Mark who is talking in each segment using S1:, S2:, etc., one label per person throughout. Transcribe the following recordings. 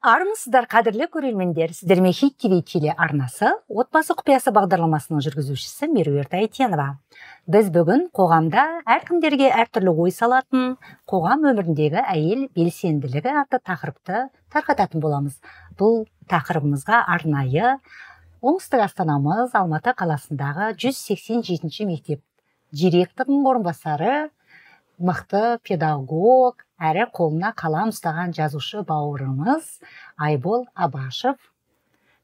S1: армысыздар қадірлі көрермендер сіздермен хит тв теле арнасы отбасы құпиясы бағдарламасының жүргізушісі меруерт Айтенова. біз бүгін қоғамда әркімдерге әртүрлі ой салатын қоғам өміріндегі әйел белсенділігі атты тақырыпты тарқататын боламыз бұл тақырыбымызға арнайы оңтүстік астанамыз алматы қаласындағы 187 мектеп директорының орынбасары мықты педагог әрі қолына қалам ұстаған жазушы бауырымыз айбол абашев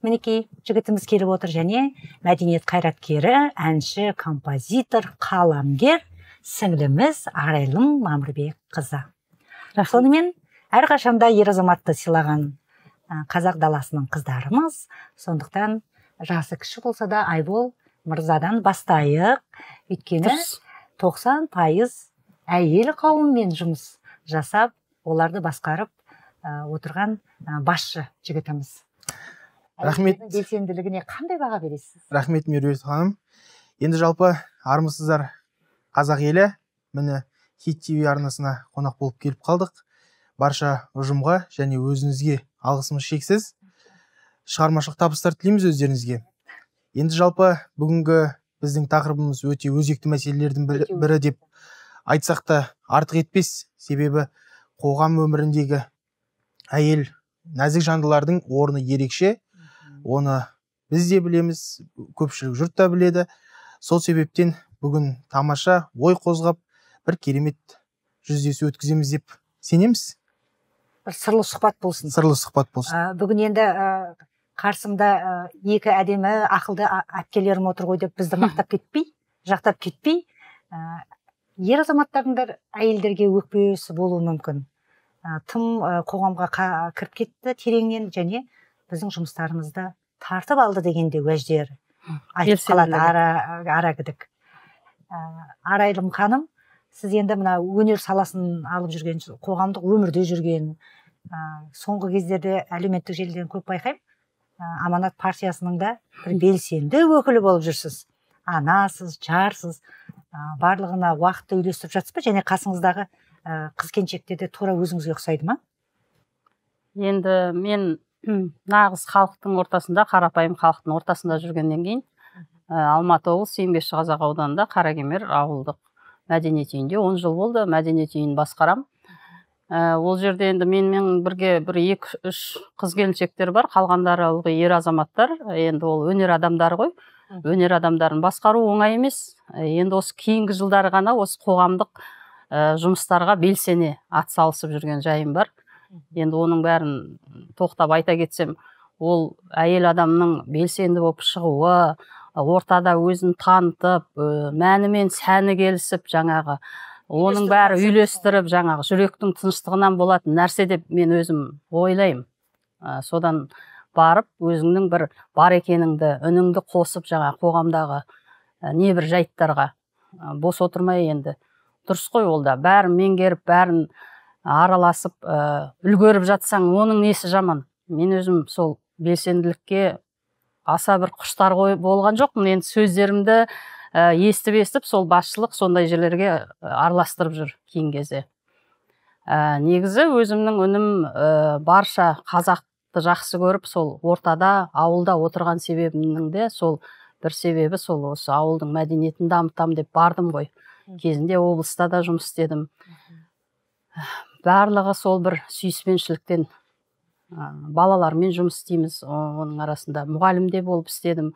S1: мінекей жігітіміз келіп отыр және мәдениет қайраткері әнші композитор қаламгер сіңліміз арайлым мамырбек қызы сонымен әрқашанда ер азаматты сыйлаған қазақ даласының қыздарымыз сондықтан жасы кіші болса да айбол мырзадан бастайық өйткені тоқсан пайыз әйел қауыммен жұмыс жасап оларды басқарып отырған басшы жігітіміз рахмет белсенділігіне қандай баға бересіз
S2: рахмет меруерт ханым енді жалпы армысыздар қазақ елі міне хит тв арнасына қонақ болып келіп қалдық барша ұжымға және өзіңізге алғысымыз шексіз шығармашылық табыстар тілейміз өздеріңізге енді жалпы бүгінгі біздің тақырыбымыз өте өзекті мәселелердің бірі деп айтсақ та артық етпес себебі қоғам өміріндегі әйел нәзік жандылардың орны ерекше оны біз де білеміз көпшілік жұрт та біледі сол себептен бүгін тамаша ой қозғап бір керемет жүздесу өткіземіз деп сенеміз бір сырлы сұхбат болсын сырлы сұхбат болсын
S1: бүгін енді ә, қарсымда екі әдемі ақылды әпкелерім отыр ғой деп бізді мақтап кетпей жақтап кетпей ер азаматтардың әйелдерге өкпесі болуы мүмкін ә, тым қоғамға кіріп кетті тереңнен және біздің жұмыстарымызды тартып алды дегенде уәждер айтып қалады арагідік ара ә, арайлым ханым сіз енді мына өнер саласын алып жүрген қоғамдық өмірде жүрген ә, соңғы кездерде әлеуметтік желіден көп байқаймын ә, аманат партиясының да бір белсенді өкілі болып жүрсіз анасыз жарсыз барлығына уақытты үйлестіріп жатсыз ба және қасыңыздағы қыз келіншектер де тура өзіңізге ұқсайды ма
S3: енді мен нағыз халықтың ортасында қарапайым халықтың ортасында жүргеннен кейін алматы облысы еңбекші қазақ ауданында қаракемер ауылдық мәдениет үйінде он жыл болды мәдениет үйін басқарам. Ә, ол жерде енді менімен бірге бір екі үш қыз келіншектер бар қалғандары ылғи ер азаматтар енді ол өнер адамдары ғой өнер адамдарын басқару оңай емес э, енді осы кейінгі жылдары ғана осы қоғамдық ә, жұмыстарға белсене атсалысып жүрген жайым бар енді оның бәрін тоқтап айта кетсем ол әйел адамның белсенді болып шығуы ортада өзін танытып ә, э, мәні сәні келісіп жаңағы оның бәрі үйлестіріп жаңағы жүректің тыныштығынан болатын нәрсе деп мен өзім ойлаймын ә, содан барып өзіңнің бір бар екеніңді үніңді қосып жаңа қоғамдағы небір жайттарға бос отырмай енді дұрыс қой ол да бәрін меңгеріп бәрін араласып ә, үлгеріп жатсаң оның несі жаман мен өзім сол белсенділікке аса бір құштар қой болған жоқпын енді сөздерімді ә, естіп естіп сол басшылық сондай жерлерге араластырып жүр кейін кезде ә, негізі өзімнің үнім ә, барша қазақ жақсы көріп сол ортада ауылда отырған себебімнің де сол бір себебі сол осы ауылдың мәдениетін дамытамын деп бардым ғой кезінде облыста да жұмыс істедім барлығы сол бір сүйіспеншіліктен балалар балалармен жұмыс істейміз оның арасында мұғалім де болып істедім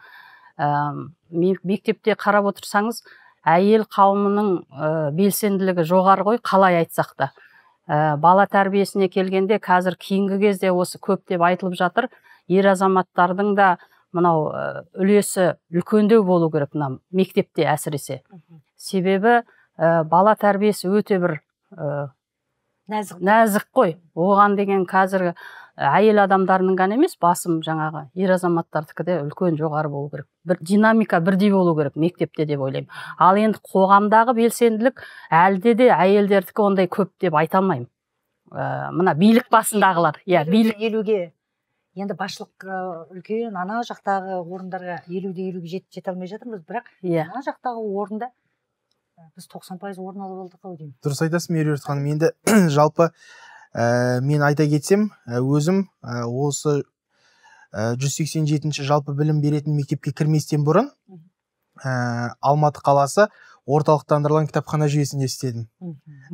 S3: ә, мектепте қарап отырсаңыз әйел қауымының ә, белсенділігі жоғары ғой қалай айтсақ та ә, бала тәрбиесіне келгенде қазір кейінгі кезде осы көптеп айтылып жатыр ер азаматтардың да мынау ә, үлесі үлкендеу болу керек мына мектепте әсіресе себебі ә, бала тәрбиесі өте бір ә, нәзік нәзік қой оған деген қазіргі Ә, әйел адамдарының ғана емес басым жаңағы ер азаматтардікі де үлкен жоғары болу керек бір динамика бірдей болу керек мектепте деп ойлаймын ал енді қоғамдағы белсенділік әлде де әйелдердікі ондай көп деп айта алмаймын ә, мына билік басындағылар иә билік
S1: елуге енді басшылық үлкен ана жақтағы орындарға елуде елуге жет, жете алмай жатырмыз бірақ иә ана жақтағы орында біз тоқсан пайыз орын алып алдық ау
S2: деймін дұрыс айтасың меруерт ханым енді жалпы ә, мен айта кетсем э, өзім ә, осы жүз сексен жалпы білім беретін мектепке кірместен бұрын ә, Алматы қаласы орталықтандырылған кітапхана жүйесінде істедім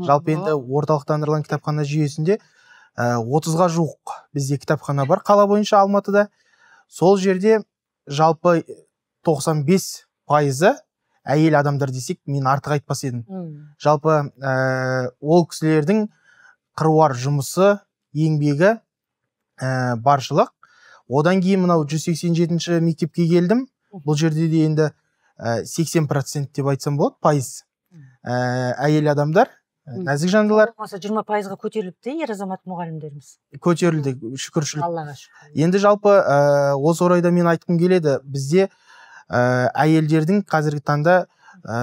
S2: жалпы енді орталықтандырылған кітапхана жүйесінде отызға жуық бізде кітапхана бар қала бойынша алматыда сол жерде жалпы 95 пайызы әйел адамдар десек мен артық айтпас едім жалпы ә, ол кісілердің қыруар жұмысы еңбегі ә, баршылық одан кейін мынау 187 мектепке келдім бұл жерде де енді ә, сексен процент деп айтсам болады пайыз ә, әйел адамдар ә, нәзік жандылар
S1: болмаса жиырма пайызға көтеріліпті ер азамат мұғалімдеріміз
S2: көтерілді шүкіршілік аллаға шүкір енді жалпы ә, осы орайда мен айтқым келеді бізде ә, әйелдердің қазіргі таңда ә,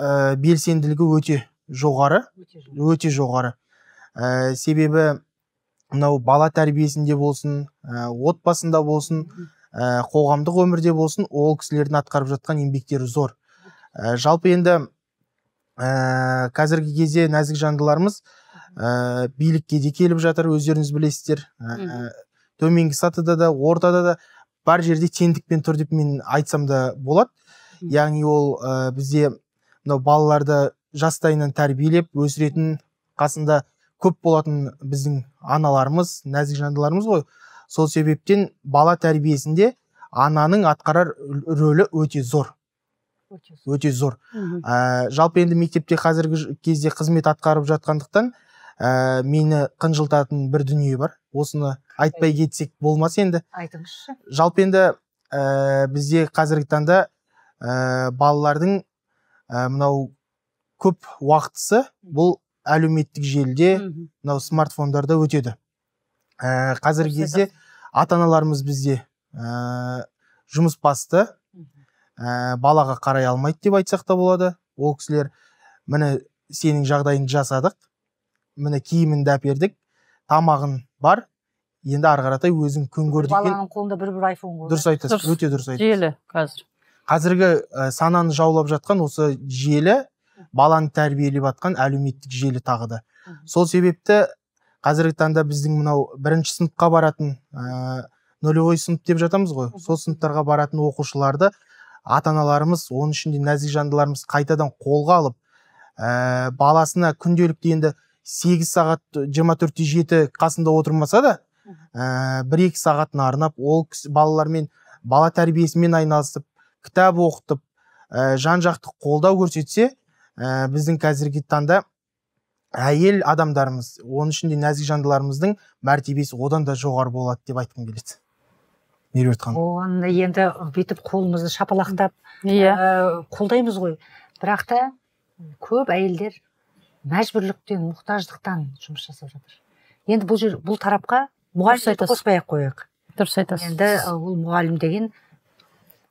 S2: ә, белсенділігі өте жоғары өте жоғары ә, себебі мынау бала тәрбиесінде болсын ә, отбасында болсын ә, қоғамдық өмірде болсын ол кісілердің атқарып жатқан еңбектері зор ә, жалпы енді ә, қазіргі кезде нәзік жандыларымыз ә, билікке де келіп жатыр өздеріңіз білесіздер ә, төменгі сатыда да ортада да бар жерде теңдікпен тұр деп мен айтсам да болады яғни ол ә, бізде мынау балаларды жастайынан тәрбиелеп өсіретін қасында көп болатын біздің аналарымыз нәзік жандыларымыз ғой сол себептен бала тәрбиесінде ананың атқарар рөлі өте зор өте зор ә, жалпы енді мектепте қазіргі кезде қызмет атқарып жатқандықтан ә, мені қынжылтатын бір дүние бар осыны айтпай кетсек болмас енді айтыңызшы жалпы енді ә, бізде қазіргі таңда ә, балалардың ә, мынау көп уақытысы бұл әлеуметтік желіде мынау смартфондарда өтеді ә, қазіргі кезде ата аналарымыз бізде ә, жұмыс басты ә, балаға қарай алмайды деп айтсақ та болады ол кісілер міне сенің жағдайыңды жасадық міне киіміңді әпердік тамағын бар енді ары қаратай өзің күн көр баланың
S1: қолында бір бір айфон ғой дұрыс айтасыз өте дұрыс айтасыз
S2: желі қазір қазіргі ә, сананы жаулап жатқан осы желі баланы тәрбиелеп жатқан әлеуметтік желі тағы да сол себепті қазіргі таңда біздің мынау бірінші сыныпқа баратын ә, нөлевой сынып деп жатамыз ғой сол сыныптарға баратын оқушыларды ата аналарымыз оның ішінде нәзік жандыларымыз қайтадан қолға алып ә, баласына күнделікті енді сегіз сағат жиырма төртте жеті қасында отырмаса да ә, бір екі сағатын арнап ол балалармен бала тәрбиесімен айналысып кітап оқытып ә, жан жақты қолдау көрсетсе ә, біздің қазіргі таңда әйел адамдарымыз оның ішінде нәзік жандыларымыздың мәртебесі одан да жоғары болады деп айтқым келеді меруерт ханым Оған енді бүйтіп қолымызды
S1: шапалақтап иә э, қолдаймыз ғой бірақ та көп әйелдер мәжбүрліктен мұқтаждықтан жұмыс жасап жатыр енді бұл жер бұл тарапқа мұғалімді қоспай ақ қояйық дұрыс айтасыз енді э, ол мұғалім деген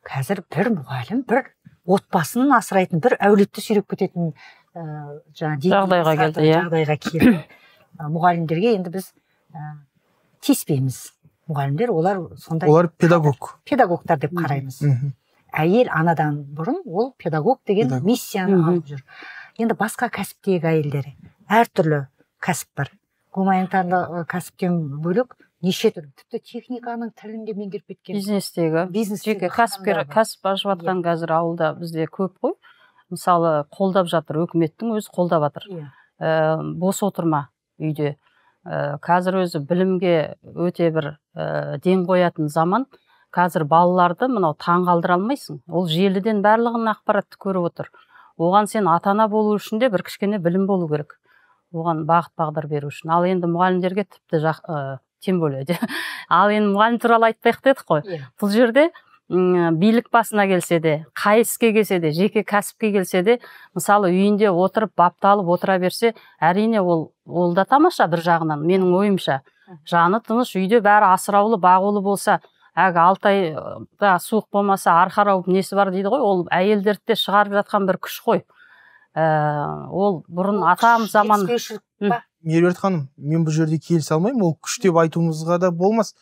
S1: қазір бір мұғалім бір отбасын асырайтын бір әулетті сүйреп кететін э, жаңағы жағдайға келді иә жағдайға келді э, мұғалімдерге енді біз ә, тиіспейміз мұғалімдер олар сондай олар педагог педагогтар деп қараймыз әйел анадан бұрын ол педагог деген педагог. миссияны алып жүр енді басқа кәсіптегі әйелдер әртүрлі кәсіп бар гуманитарлы кәсіптен бөлек неше түрлі тіпті техниканың тілін де меңгеріп кеткен бизнестегі бизнес жеке кәсіпкер кәсіп
S3: ашып иә. жатқан қазір ауылда бізде көп қой мысалы қолдап жатыр үкіметтің өзі қолдап жатыр иә ә, бос отырма үйде ә, қазір өзі білімге өте бір ә, ден қоятын заман қазір балаларды мынау таңғалдыра алмайсың ол желіден барлығын ақпаратты көріп отыр оған сен ата ана болу үшін де бір кішкене білім болу керек оған бағыт бағдар беру үшін ал енді мұғалімдерге тіпті жақ, тем более ал енді мұғалім туралы айтпайық дедік қой иә. бұл жерде билік басына келсе де қай іске келсе де жеке кәсіпке келсе де мысалы үйінде отырып бапталып отыра берсе әрине ол ол да тамаша бір жағынан менің ойымша жаны тыныш үйде бәрі асыраулы бағулы болса әлгі алты айда суық болмаса арқарауып несі бар дейді ғой ол әйелдерді де шығарып жатқан бір күш қой ә, ол бұрын атам заман
S2: меруерт ханым мен бұл жерде келісе алмаймын ол күш деп айтуымызға да болмас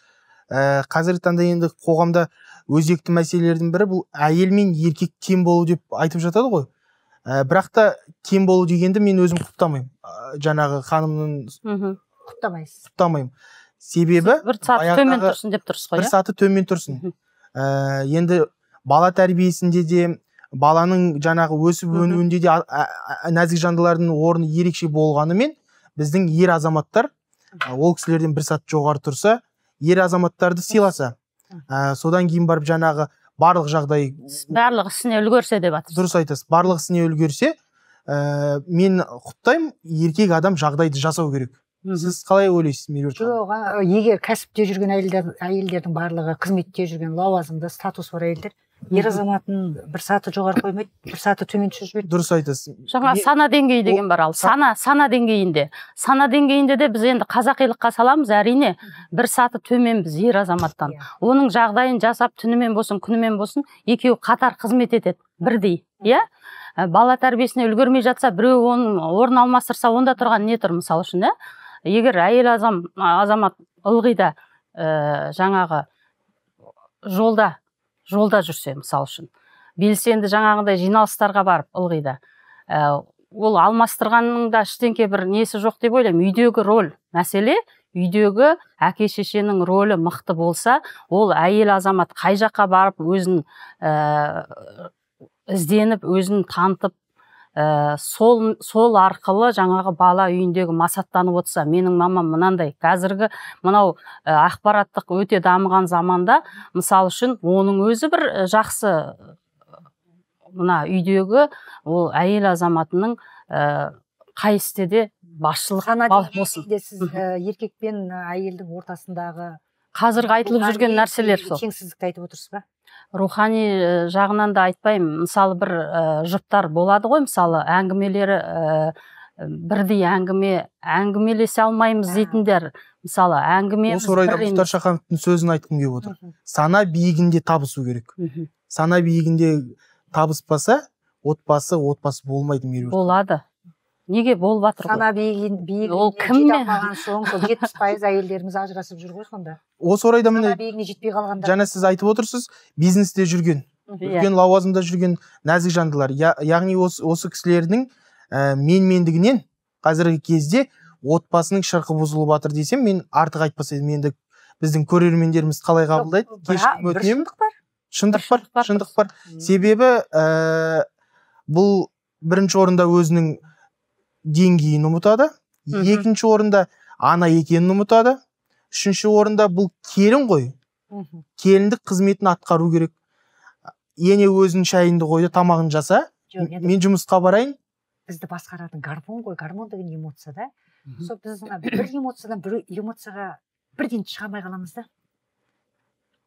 S2: ә, қазіргі таңда енді қоғамда өзекті мәселелердің бірі бұл әйел мен еркек тең болу деп айтып жатады ғой ә, бірақ та тең болу дегенді мен өзім құптамаймын ә, жаңағы ханымның құптамайсыз құптамаймын себебі бір саты төмен тұрсын деп тұрсыз ғой бір иә? саты төмен тұрсын ә, енді бала тәрбиесінде де баланың жаңағы өсіп өнуінде де нәзік жандылардың орны ерекше болғанымен біздің ер азаматтар ол кісілерден бір саты жоғары тұрса ер азаматтарды сыйласа ә, содан кейін барып жаңағы барлық жағдай
S3: барлық ісіне үлгерсе деп
S2: жатырсыз дұрыс айтасыз барлық ісіне үлгерсе ә, мен құптаймын еркек адам жағдайды жасау керек сіз қалай ойлайсыз меруерт жоқ егер
S1: кәсіпте жүрген әйелдер әйелдердің барлығы қызметте жүрген лауазымды статусы бар әйелдер ер азаматын бір саты жоғары қоймайды бір саты төмен түсіріп жібереді дұрыс айтасыз жаңа сана деңгейі деген
S3: бар ал сана сана деңгейінде сана деңгейінде де біз енді қазақилыққа саламыз әрине бір саты төменбіз ер азаматтан иә. оның жағдайын жасап түнімен болсын күнімен болсын екеуі қатар қызмет етеді бірдей иә ә, бала тәрбиесіне үлгермей жатса біреу оның орнын алмастырса онда тұрған не тұр мысалы үшін иә егер әйел азам, азамат ылғи да ә, жаңағы жолда жолда жүрсе мысалы үшін белсенді жаңағындай жиналыстарға барып ылғи да ә, ол алмастырғанның да ештеңке бір несі жоқ деп ойлаймын үйдегі роль мәселе үйдегі әке шешенің рөлі мықты болса ол әйел азамат қай жаққа барып өзін ә, ізденіп өзін танытып ә, сол сол арқылы жаңағы бала үйіндегі масаттанып отырса менің мамам мынандай қазіргі мынау э, ақпараттық өте дамыған заманда мысалы үшін оның өзі бір э, жақсы мына үйдегі ол әйел азаматының ә,
S1: қай істе де басшылық сіз ә, еркек пен әйелдің ортасындағы қазіргі айтылып жүрген нәрселер сол теңсіздікті айтып отырсыз ба рухани э,
S3: жағынан да айтпаймын мысалы бір ә, э, жұптар болады ғой мысалы әңгімелері ә,
S2: бірдей
S3: әңгіме әңгімелесе алмаймыз дейтіндер мысалы әңгіме осы орайда мұхтар
S2: шахановтың сөзін айтқым келіп отыр сана биігінде табысу керек сана биігінде табыспаса отбасы отбасы болмайды меруерт
S1: болады неге болып жатыр ғой сана биігінде ол кіммен жетпіс пайыз әйелдеріміз ажырасып жүр ғой сонда
S2: осы орайда міне жаңа сіз айтып отырсыз бизнесте жүрген үлкен иә. лауазымда жүрген нәзік жандылар яғни осы, осы кісілердің ә, менмендігінен қазіргі кезде отбасының шырқы бұзылып жатыр десем мен артық айтпас едім енді біздің көрермендеріміз қалай қабылдайды кешірім өтінемін шындық бар шындық бар шындық бар себебі ә, бұл бірінші орында өзінің деңгейін ұмытады екінші орында ана екенін ұмытады үшінші орында бұл келін ғой келіндік қызметін атқару керек ене өзінің шайыңды қойды тамағын жаса мен жұмысқа барайын
S1: бізді басқаратын гормон ғой гормон деген эмоция да сол біз мына бір эмоциядан бір эмоцияға бірден шыға алмай қаламыз да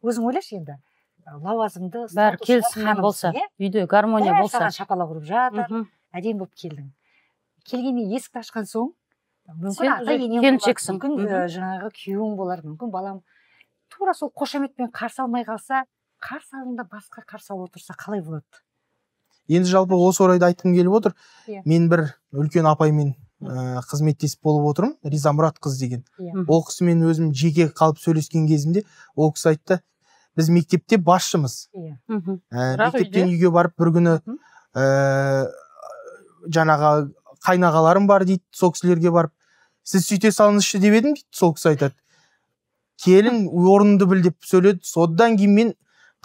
S1: өзің ойлашы енді лауазымды бәрі болса үйде гармония болса саған шапалақ ұрып жатыр әдемі болып келдің келгеннен есікті ашқан соң мүмкін келіншексің мүмкін жаңағы күйеуің болар мүмкін балам тура сол қошеметпен қарсы алмай қалса қарсы алдында басқа қарсы алып отырса қалай болады
S2: енді жалпы осы орайда айтқым келіп отыр yeah. Иә. мен бір үлкен апаймен ә, қызметтес болып отырмын риза мұратқызы деген yeah. Иә. ол кісімен өзім жеке қалып сөйлескен кезімде ол кісі айтты біз мектепте басшымыз иә yeah. ә, мектептен үйге барып бір күні ә, жаңағы қайнағаларым бар дейді сол кісілерге барып сіз сөйте салыңызшы деп едім дейді сол кісі айтады келін орынды біл деп сөйледі содан кейін мен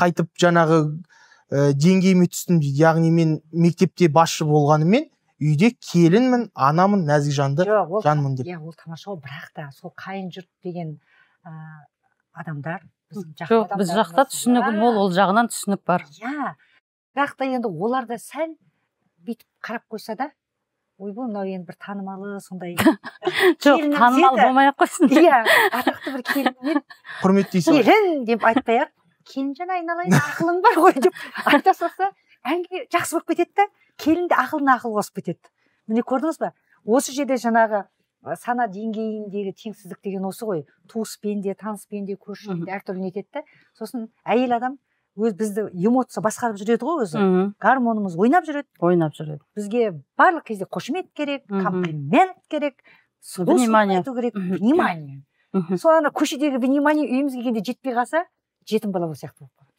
S2: қайтып жаңағы ә, деңгейіме түстім дейді яғни мен мектепте басшы болғаныммен үйде келінмін анамын нәзік жанды жанмын деп иә
S1: ол тамаша ғой бірақ та сол қайын жұрт деген ә, адамдар жоқ біз жақта түсінігі мол ол
S2: жағынан түсінік
S1: бар иә бірақ та енді олар да сәл бүйтіп қарап қойса да ойбай мынау енді бір танымалы сондай
S2: жоқ танымал болмай ақ қойсын иә
S1: атақты бір келін
S2: құрметтейсің
S1: келін деп айтпай ақ келінжан айналайын ақылың бар ғой деп айта салса әңгіме жақсы болып кетеді да келін де ақылына ақыл қосып кетеді міне көрдіңіз ба осы жерде жаңағы сана деңгейіндегі теңсіздік деген осы ғой туыспен де таныспен де көршімен де әртүрлі нетеді да сосын әйел адам өз бізді эмоция басқарып жүреді ғой өзі гормонымыз ойнап жүреді ойнап жүреді бізге барлық кезде қошемет керек комплимент керек внимание айту керек внимание сол ана көшедегі внимание үйімізге келгенде жетпей қалса жетім бала болып сияқты болып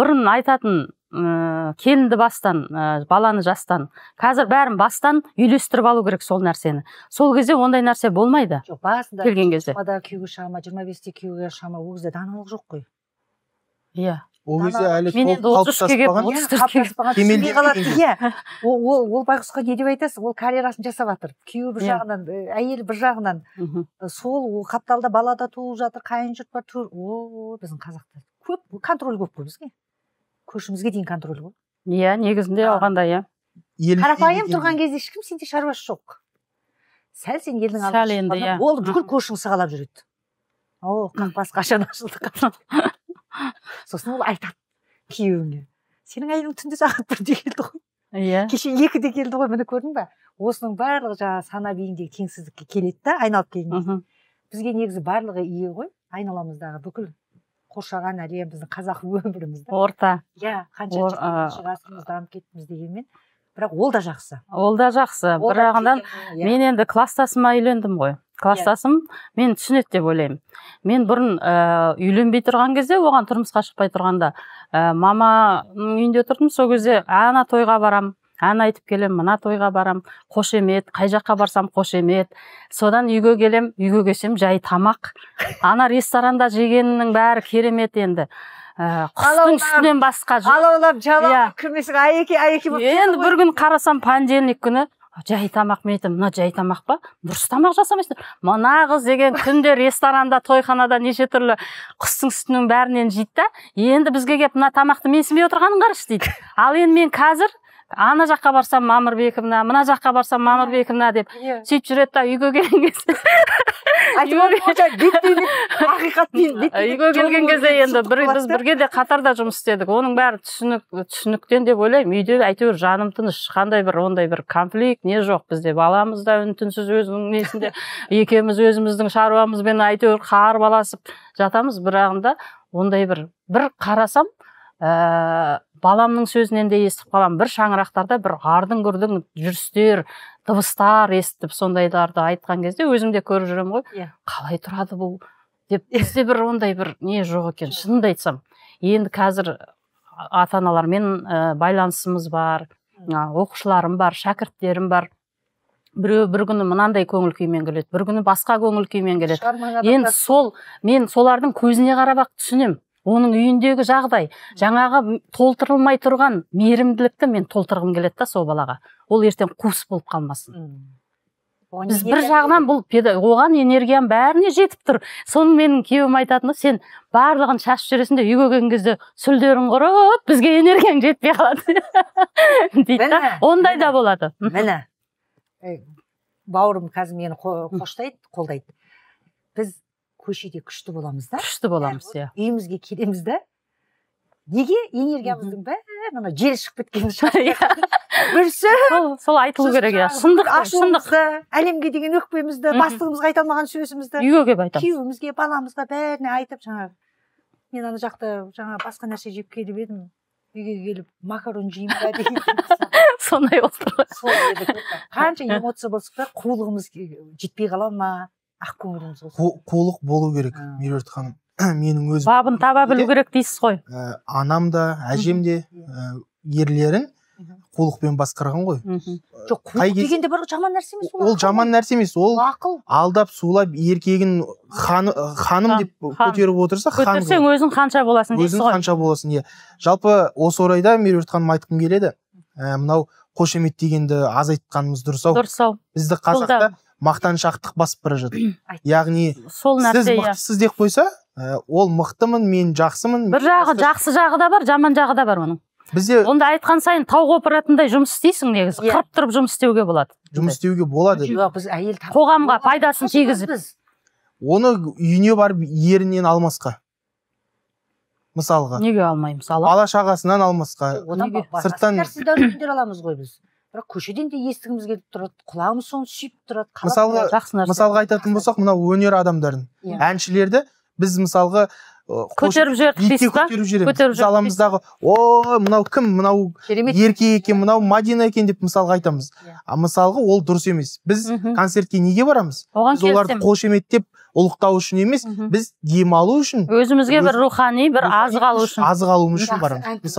S3: бұрын айтатын ә, келінді бастан ә, баланы жастан қазір бәрін бастан үйлестіріп алу керек сол нәрсені сол кезде ондай нәрсе болмайды жоқ
S1: басында келген кезде жиырмада күйеуге шыға ма жиырма бесте күйеуге шыға ма ол кезде даналық жоқ қой
S2: иә ол кезде әлі иә,
S1: иә. ол ол байғұсқа не деп айтасың ол карьерасын жасап жатыр күйеуі бір иә. жағынан әйелі бір жағынан сол қапталда бала да туылып жатыр қайын жұрт бар о біздің қазақта көп контроль көп қой бізге көшімізге дейін контроль ғой
S3: иә негізінде алғанда иә қарапайым тұрған
S1: кезде ешкім сенде шаруасы жоқ сәл сен елдің сәл енді иә ол бүкіл көршің сығалап жүреді о қақпас қашан ашылды сосын ол айтады күйеуіңе сенің әйелің түнде сағат бірде келді ғой иә кеше екіде келді ғой міне көрдің ба осының барлығы жаңағы сана биіңдегі теңсіздікке келеді да айналып келген кезде бізге негізі барлығы ие ғой айналамыздағы бүкіл қоршаған әлем біздің қазақ өміріміз орта иә қанша ғасырымыз дамып кеттіміз дегенмен бірақ ол да жақсы ол
S3: да жақсы yeah. Э, иә. мен енді кластасыма үйлендім ғой кластасым мен түсінеді деп ойлаймын мен бұрын ә, үйленбей тұрған кезде оған тұрмысқа шықпай тұрғанда ә, э, маманың үйінде тұрдым сол кезде ана тойға барам ән айтып келем, мына тойға барам қошемет қай жаққа барсам қошемет содан үйге келем, үйге келсем жай тамақ ана ресторанда жегеннің бәрі керемет енді ә, құстың үстінен басқа жоқ алаулап жалаулап иә. кірмесең айеке айеке болып енді бір күні қарасам понедельник күні жай тамақ мен айтамын мына жай тамақ па дұрыс тамақ жасамайсыңдар мына қыз деген күнде ресторанда тойханада неше түрлі құстың сүтінің бәрінен жейді да енді бізге келіп мына тамақты менсінбей отырғанын қарашы дейді ал енді мен қазір ана жаққа барсам мамырбековна мына жаққа барсам мамырбековна деп yeah. Иә. сөйтіп жүреді да үйге келген кезде үйге келген кезде енді бір, біз бірге де қатарда жұмыс істедік оның бәрі түсінік түсініктен деп ойлаймын үйде әйтеуір жаным тыныш қандай бір ондай бір конфликт не жоқ бізде баламыз да үн түнсіз өзінің несінде екеуміз өзіміздің шаруамызбен әйтеуір қарбаласып жатамыз бірағында ондай бір бір қарасам ыыы ә, баламның сөзінен де естіп қаламын бір шаңырақтарда бір ардың гүрдің жүрістер дыбыстар естіп сондайларды айтқан кезде өзім де көріп жүремін ғой иә. қалай тұрады бұл деп иә. бізде бір ондай бір не жоқ екен шынымды айтсам енді қазір ата аналармен ә, э, байланысымыз бар ә, оқушыларым бар шәкірттерім бар біреу бір күні мынандай көңіл күймен келеді бір күні басқа көңіл күймен келеді енді сол мен солардың көзіне қарап ақ түсінемін оның үйіндегі жағдай жаңағы толтырылмай тұрған мейірімділікті мен толтырғым келеді да сол балаға ол ертең қуыс болып қалмасын біз бір жағынан бұл оған энергиям бәріне жетіп тұр соны менің күйеуім айтатыны сен барлығын шашып жібересің де үйге келген кезде сүлдерің құрып бізге энергияң жетпей қалады дейді да ондай да болады міне
S1: бауырым қазір мені қоштайды қолдайды біз көшеде күшті боламыз да күшті боламыз иә үйімізге келеміз да неге энергиямыздың бәрі ана жел шығып кеткен шығар иә. бүрсі сол айтылу керек иә шындық ашуымызды әлемге деген өкпемізді бастығымызға айта алмаған сөзімізді үйге келіп айтамыз күйеуімізге баламызға бәріне айтып жаңағы мен ана жақта жаңа басқа нәрсе жеп келіп едім үйге келіп макарон жеймін ба деген сондай болып тұр ғой қанша эмоция болсақ та қулығымыз жетпей қала ма ақкөңіліміз болсын
S2: қулық болу керек меруерт ханым менің өзім бабын таба білу керек дейсіз ғой ә, анам да әжем де ә, ерлерін қулықпен басқарған ғой ә, жоқ қулық деген
S1: бір жаман нәрсе емес ол
S2: жаман нәрсе емес ол ақыл алдап сулап еркегін ханы, ханым деп көтеріп отырса хан көтерсең өзің ханша боласың дейсіз өзің қанша боласың иә жалпы осы орайда меруерт ханым айтқым келеді ә, мынау қошемет дегенді азайтқанымыз дұрыс ау дұрыс ау бізді қазақта мақтаншақтық басып бара жатыр яғни сол нәрсе иә. сіз мықтысыз деп қойса ә, ол мықтымын мен жақсымын бір жағы жақсы жағы
S3: да бар жаман жағы да бар оның бізде онда айтқан сайын тау қопыратындай жұмыс істейсің негізі иә. қырып тұрып жұмыс істеуге
S2: болады жұмыс істеуге болады
S3: қоғамға пайдасын тигізіп
S2: оны үйіне барып ерінен алмасқа мысалға неге алмаймыз ала шағасынан алмасқа сырттан аламыз
S1: ғой біз бірақ көшеден де естігіміз келіп тұрады құлағымыз соны сүйіп тұрады
S2: мысалғы жақсы нәрсе мысалға айтатын болсақ мынау өнер адамдарын yeah. Иә. әншілерді біз мысалға көтеріп жібердік көтеріп жібереміз мынау кім мынау керемет ерке екен иә. мынау мадина екен деп мысалға айтамыз иә. а мысалға ол дұрыс емес біз концертке неге барамыз оған біз оларды қошеметтеп ұлықтау үшін емес біз демалу үшін өзімізге бір рухани бір азық алу үшін азық алуымыз үшін барамыз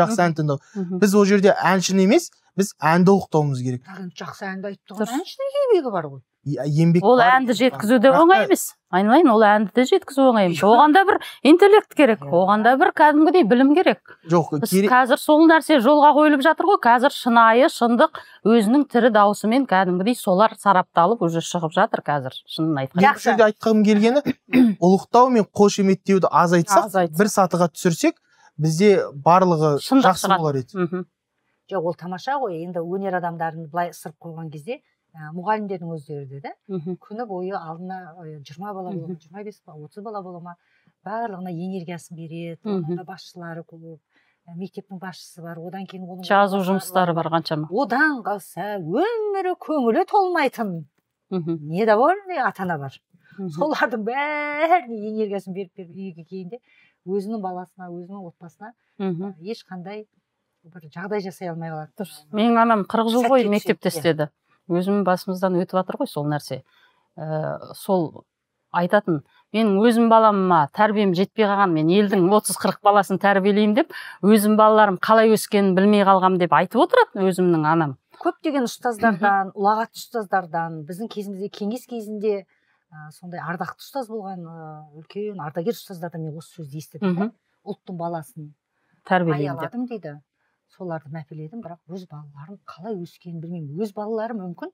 S2: жақсы ән тыңдау біз ол жерде әншіні емес біз әнді ұлықтауымыз керек
S1: жақсы әнді айтып тұрған әншінің еңбегі бар ғой
S2: еңбек ол әнді жеткізу де оңай емес
S3: айналайын ол әнді де жеткізу оңай емес оған да бір интеллект керек оған да бір кәдімгідей білім керек жоқ қазір сол нәрсе жолға қойылып жатыр ғой қазір шынайы шындық өзінің тірі даусымен кәдімгідей солар сарапталып уже шығып жатыр қазір шынын айтқан жақсы жерде
S2: айтқым келгені ұлықтау мен қошеметтеуді азайтсақ бір сатыға түсірсек бізде барлығы жақсы болар еді
S1: жоқ ол тамаша ғой енді өнер адамдарын былай ысырып қойған кезде ә, мұғалімдердің өздері де да күні бойы алдына жиырма бала бола ма жиырма бес бала отыз бала бола ма барлығына энергиясын береді басшылары көп ә, мектептің басшысы бар одан кейін оның жазу жұмыстары бар қаншама одан қалса өмірі көңілі толмайтын недовольный ата ана бар солардың бәріне энергиясын беріп беріп үйге келгенде өзінің баласына өзінің отбасына мхм ешқандай бір жағдай жасай алмай қалады дұрыс менің анам қырық жыл бойы мектепте істеді
S3: өзімнің басымыздан өтіп жатыр ғой сол нәрсе ә, сол айтатын менің өзім балама тәрбием жетпей қалған мен елдің отыз қырық баласын тәрбиелеймін деп өзім балаларым қалай өскенін білмей қалғам деп айтып отырады өзімнің анам
S1: көптеген ұстаздардан ұлағатты ұстаздардан біздің кезімізде кеңес кезінде ә, сондай ардақты ұстаз болған ә, үлкен ардагер ұстаздардан мен осы сөзді естідім да ұлттың баласын тәрбиеледім дейді соларды мәпеледім бірақ өз балаларым қалай өскенін білмеймін өз балалары мүмкін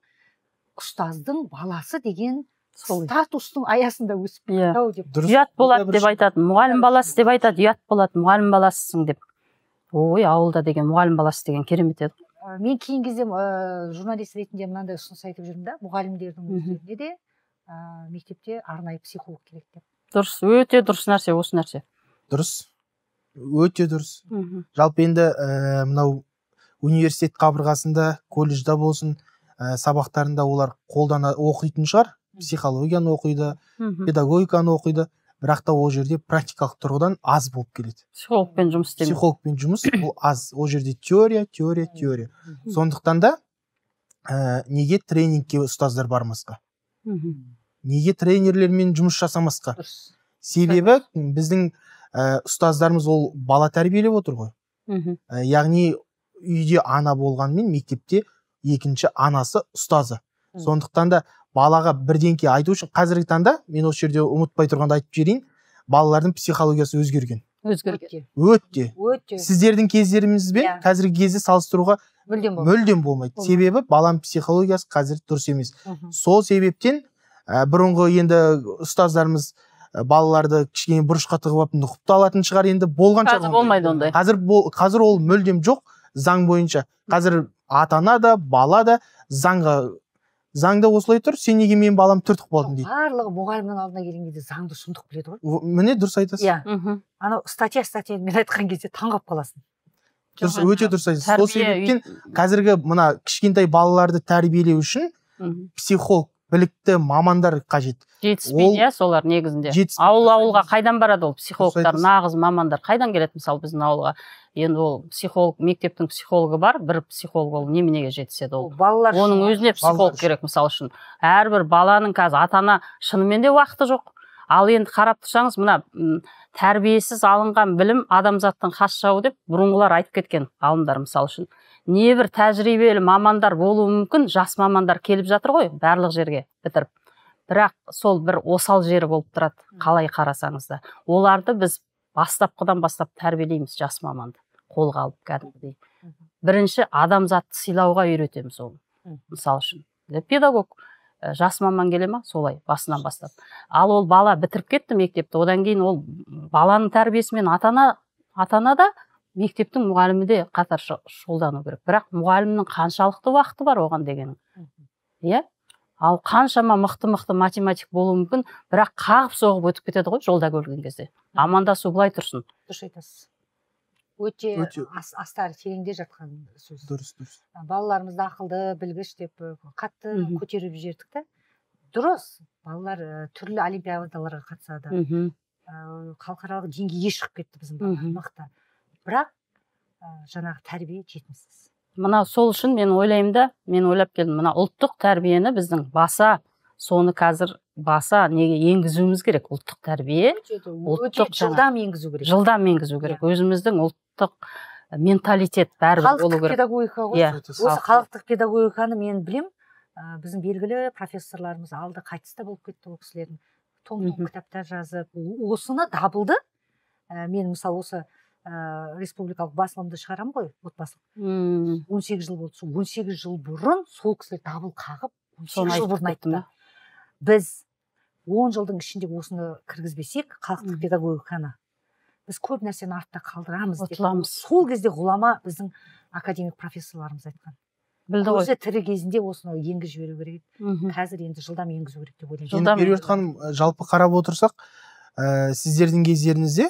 S1: ұстаздың баласы деген сол статустың аясында өсіп иә. кетті ау деп
S3: ұят болады деп айтады мұғалім баласы деп айтады ұят болады мұғалім баласысың деп ой ауылда деген мұғалім баласы деген керемет еді
S1: мен кейінгі кезде журналист ретінде мынандай ұсыныс айтып жүрмін да мұғалімдердің өздеріне де ә, мектепте арнайы психолог керек деп
S3: дұрыс өте дұрыс нәрсе осы нәрсе
S2: дұрыс өте дұрыс Үху. жалпы енді ә, мынау университет қабырғасында колледжда болсын э, сабақтарында олар қолдана оқитын шығар психологияны оқиды педагогиканы оқиды бірақ та ол жерде практикалық тұрғыдан аз болып келеді
S3: психологпен жұмыс психологпен
S2: жұмыс ол аз ол жерде теория теория теория сондықтан да ә, неге тренингке ұстаздар бармасқа неге тренерлермен жұмыс жасамасқа себебі біздің э, ұстаздарымыз ол бала тәрбиелеп отыр ғой э, яғни үйде ана болғанмен мектепте екінші анасы ұстазы сондықтан да балаға бірдеңке айту үшін қазіргі таңда мен осы жерде ұмытпай тұрғанда айтып жіберейін балалардың психологиясы өзгерген
S1: өзгерген
S2: өте өте сіздердің кездеріңізбен yeah. Иә. қазіргі кезде салыстыруға
S1: мүлдем болмайды мүлдем болмайды
S2: себебі баланың психологиясы қазір дұрыс емес сол себептен ә, бұрынғы енді ұстаздарымыз ә, балаларды кішкене бұрышқа тығып алып нұқып та алатын шығар енді болған қазір болмайды ондай қазір бол, қазір ол мүлдем жоқ заң бойынша қазір ата ана да бала да заңға заңда осылай тұр сен неге менің балам түртіп болдың дейді
S1: барлығы мұғалімнің алдына келген кезде заңды сұмдық біледі
S2: ғой міне дұрыс айтасыз иә
S1: yeah. анау статья статья мен айтқан кезде
S2: таңғалып қаласың дұрыс өте дұрыс айтасыз сол себептен қазіргі мына кішкентай балаларды тәрбиелеу үшін психолог білікті мамандар қажет
S3: жетіспейді иә солар негізінде ауыл ауылға қайдан барады ол психологтар нағыз мамандар қайдан келеді мысалы біздің ауылға енді ол психолог мектептің психологы бар бір психолог ол неменеге жетіседі ол балалар оның өзіне психолог керек мысалы үшін әрбір баланың қазір ата ана шынымен де уақыты жоқ ал енді қарап тұрсаңыз мына тәрбиесіз алынған білім адамзаттың хас жауы деп бұрынғылар айтып кеткен ғалымдар мысалы үшін небір тәжірибелі мамандар болуы мүмкін жас мамандар келіп жатыр ғой барлық жерге бітіріп бірақ сол бір осал жері болып тұрады қалай қарасаңыз да оларды біз бастапқыдан бастап тәрбиелейміз жас маманды қолға алып кәдімгідей бірінші адамзатты сыйлауға үйретеміз оны мысалы үшін педагог Э, жас маман келе ма солай басынан бастап ал ол бала бітіріп кетті мектепті одан кейін ол баланың тәрбиесімен ата ана ата ана да мектептің мұғалімі де қатар шұғылдану керек бірақ мұғалімнің қаншалықты уақыты бар оған дегенің иә ал қаншама мықты мықты математик болуы мүмкін бірақ қағып соғып өтіп кетеді ғой жолда көрген кезде амандасу былай тұрсын дұрыс айтасыз
S1: өте, астар астары тереңде жатқан сөз дұрыс дұрыс ә, балаларымызды ақылды білгіш деп қатты көтеріп жібердік та дұрыс балалар түрлі олимпиадаларға қатысады ә, халықаралық деңгейге шығып кетті біздің балалар мықты бірақ жаңағы тәрбие жетімсіз
S3: мына сол үшін мен ойлаймын да мен ойлап келдім мына ұлттық тәрбиені біздің баса соны қазір баса неге енгізуіміз керек ұлттық тәрбие ұлттық жылдам енгізу керек жылдам енгізу керек иә. өзіміздің ұлт ұлттық э, менталитет бәрібір болу керек педагогика ғой иә, yeah. осы
S1: халықтық педагогиканы мен білем ә, біздің белгілі профессорларымыз алды қайтыс та болып кетті ол кісілердің том том кітаптар жазып осыны дабылды ә, мен мысалы осы ә, республикалық басылымды шығарамын ғой отбасылық он сегіз жыл болды сол он сегіз жыл бұрын сол кісілер дабыл қағып он сегіз жыл бұрын айтты біз он жылдың ішінде осыны кіргізбесек халықтық педагогиканы біз көп нәрсені артта қалдырамыз ұтыламыз сол кезде ғұлама біздің академик профессорларымыз айтқан білді ғой өзі тірі кезінде осыны енгізіп жіберу керек еді қазір енді жылдам енгізу керек деп ойлаймын жылдам меруерт
S2: ханым жалпы қарап отырсақ ә, сіздердің кездеріңізде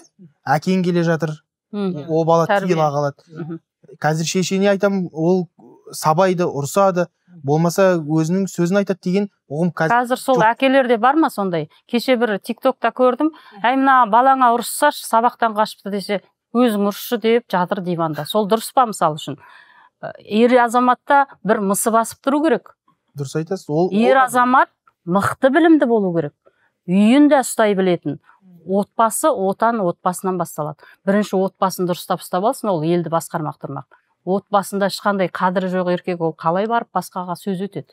S2: әкең келе жатыр о бала тыйыла қалады қазір шешеңе айтамын ол сабайды ұрсады болмаса өзінің сөзін айтады деген ұғым қазір, қазір сол жоқ.
S3: әкелерде бар ма сондай кеше бір тиктокта көрдім әй мына балаңа ұрыссашы сабақтан қашыпты десе өзің ұрысшы деп жатыр диванда сол дұрыс па мысалы үшін ер азаматта бір мысы басып тұру керек дұрыс айтасыз ол ер азамат мықты білімді болу керек үйін де ұстай білетін отбасы отан отбасынан басталады бірінші отбасын дұрыстап ұстап алсын ол елді басқармақ тұрмақ отбасында ешқандай қадірі жоқ еркек ол қалай барып басқаға сөз өтеді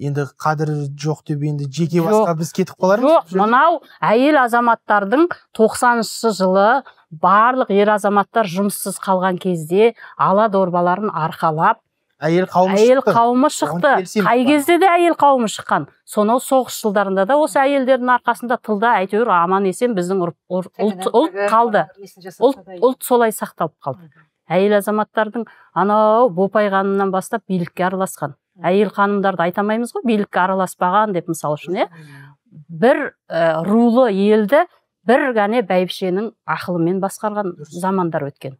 S2: енді қадірі жоқ деп енді жеке басқа біз кетіп қалармыз жоқ мынау
S3: әйел азаматтардың тоқсаныншы жылы барлық ер азаматтар жұмыссыз қалған кезде ала дорбаларын арқалап әйел қауымы әйел шықты. қауымы шықты қай кезде де әйел қауымы шыққан сонау соғыс жылдарында да осы әйелдердің арқасында тылда әйтеуір аман есен біздің ұлт, қалды ұлт, ұлт солай сақталып қалды әйел азаматтардың анау бопайғанынан бастап билікке араласқан әйел ханымдарды айта алмаймыз ғой билікке араласпаған деп мысалы үшін иә бір ә, рулы елді бір ғана бәйбішенің ақылымен басқарған замандар өткен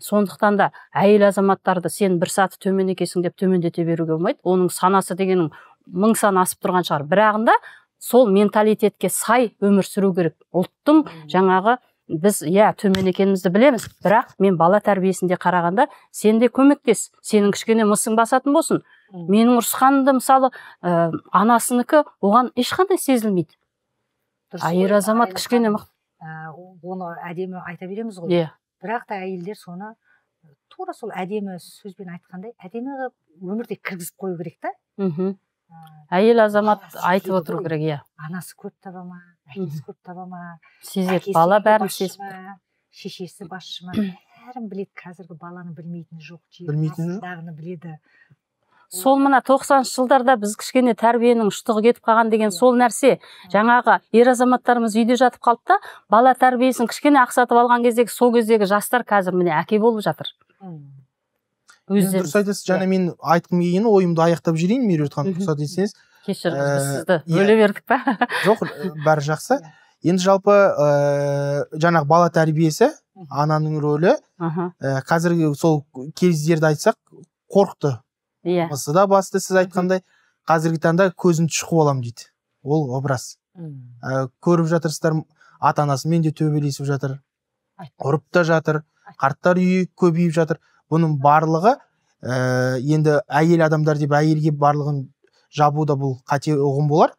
S3: сондықтан да әйел азаматтарды сен бір саты төмен екенсің деп төмендете беруге болмайды оның санасы дегенің мың сан асып тұрған шығар бірағында сол менталитетке сай өмір сүру керек ұлттың жаңағы біз иә төмен екенімізді білеміз бірақ мен бала тәрбиесінде қарағанда сен де көмектес сенің кішкене мысың басатын болсын менің ұрысқанымды мысалы ә, анасынікі оған ешқандай сезілмейді
S1: А азамат кішкене мықты ә, оны әдемі айта береміз ғой иә yeah. бірақ та әйелдер соны тура сол әдемі сөзбен айтқандай әдемі қылып өмірде кіргізіп қою керек та ә,
S3: әйел азамат айтып отыру керек иә
S1: анасы көп таба ма әкесі көп таба ма сезеді бала бәрін сезіп шешесі басшы ма бәрін біледі қазіргі баланы білмейтіні жоқ білмейтіні жоқ біледі
S3: сол мына тоқсаныншы жылдарда біз кішкене тәрбиенің ұштығы кетіп қалған деген иә. сол нәрсе жаңағы ер азаматтарымыз үйде жатып қалды да бала тәрбиесін кішкене ақсатып алған кездегі сол кездегі жастар қазір міне әке
S2: болып жатыр дұрыс айтасыз жаңа иә. мен айтқым келгені ойымды аяқтап жіберейін меруерт ханым рұқсат етсеңіз кешіріңіз э, сізді бөле иә. бердік па жоқ бәрі жақсы иә. енді жалпы ыыы э, жаңағы бала тәрбиесі ананың рөлі ә, қазіргі сол кездерді айтсақ қорықты иә yeah. да басты сіз айтқандай қазіргі таңда көзін шұқып аламын дейді ол образ ә, көріп жатырсыздар ата анасымен де төбелесіп жатыр ұрып та жатыр қарттар үйі көбейіп жатыр бұның барлығы ә, енді әйел адамдар деп әйелге барлығын жабу да бұл қате ұғым болар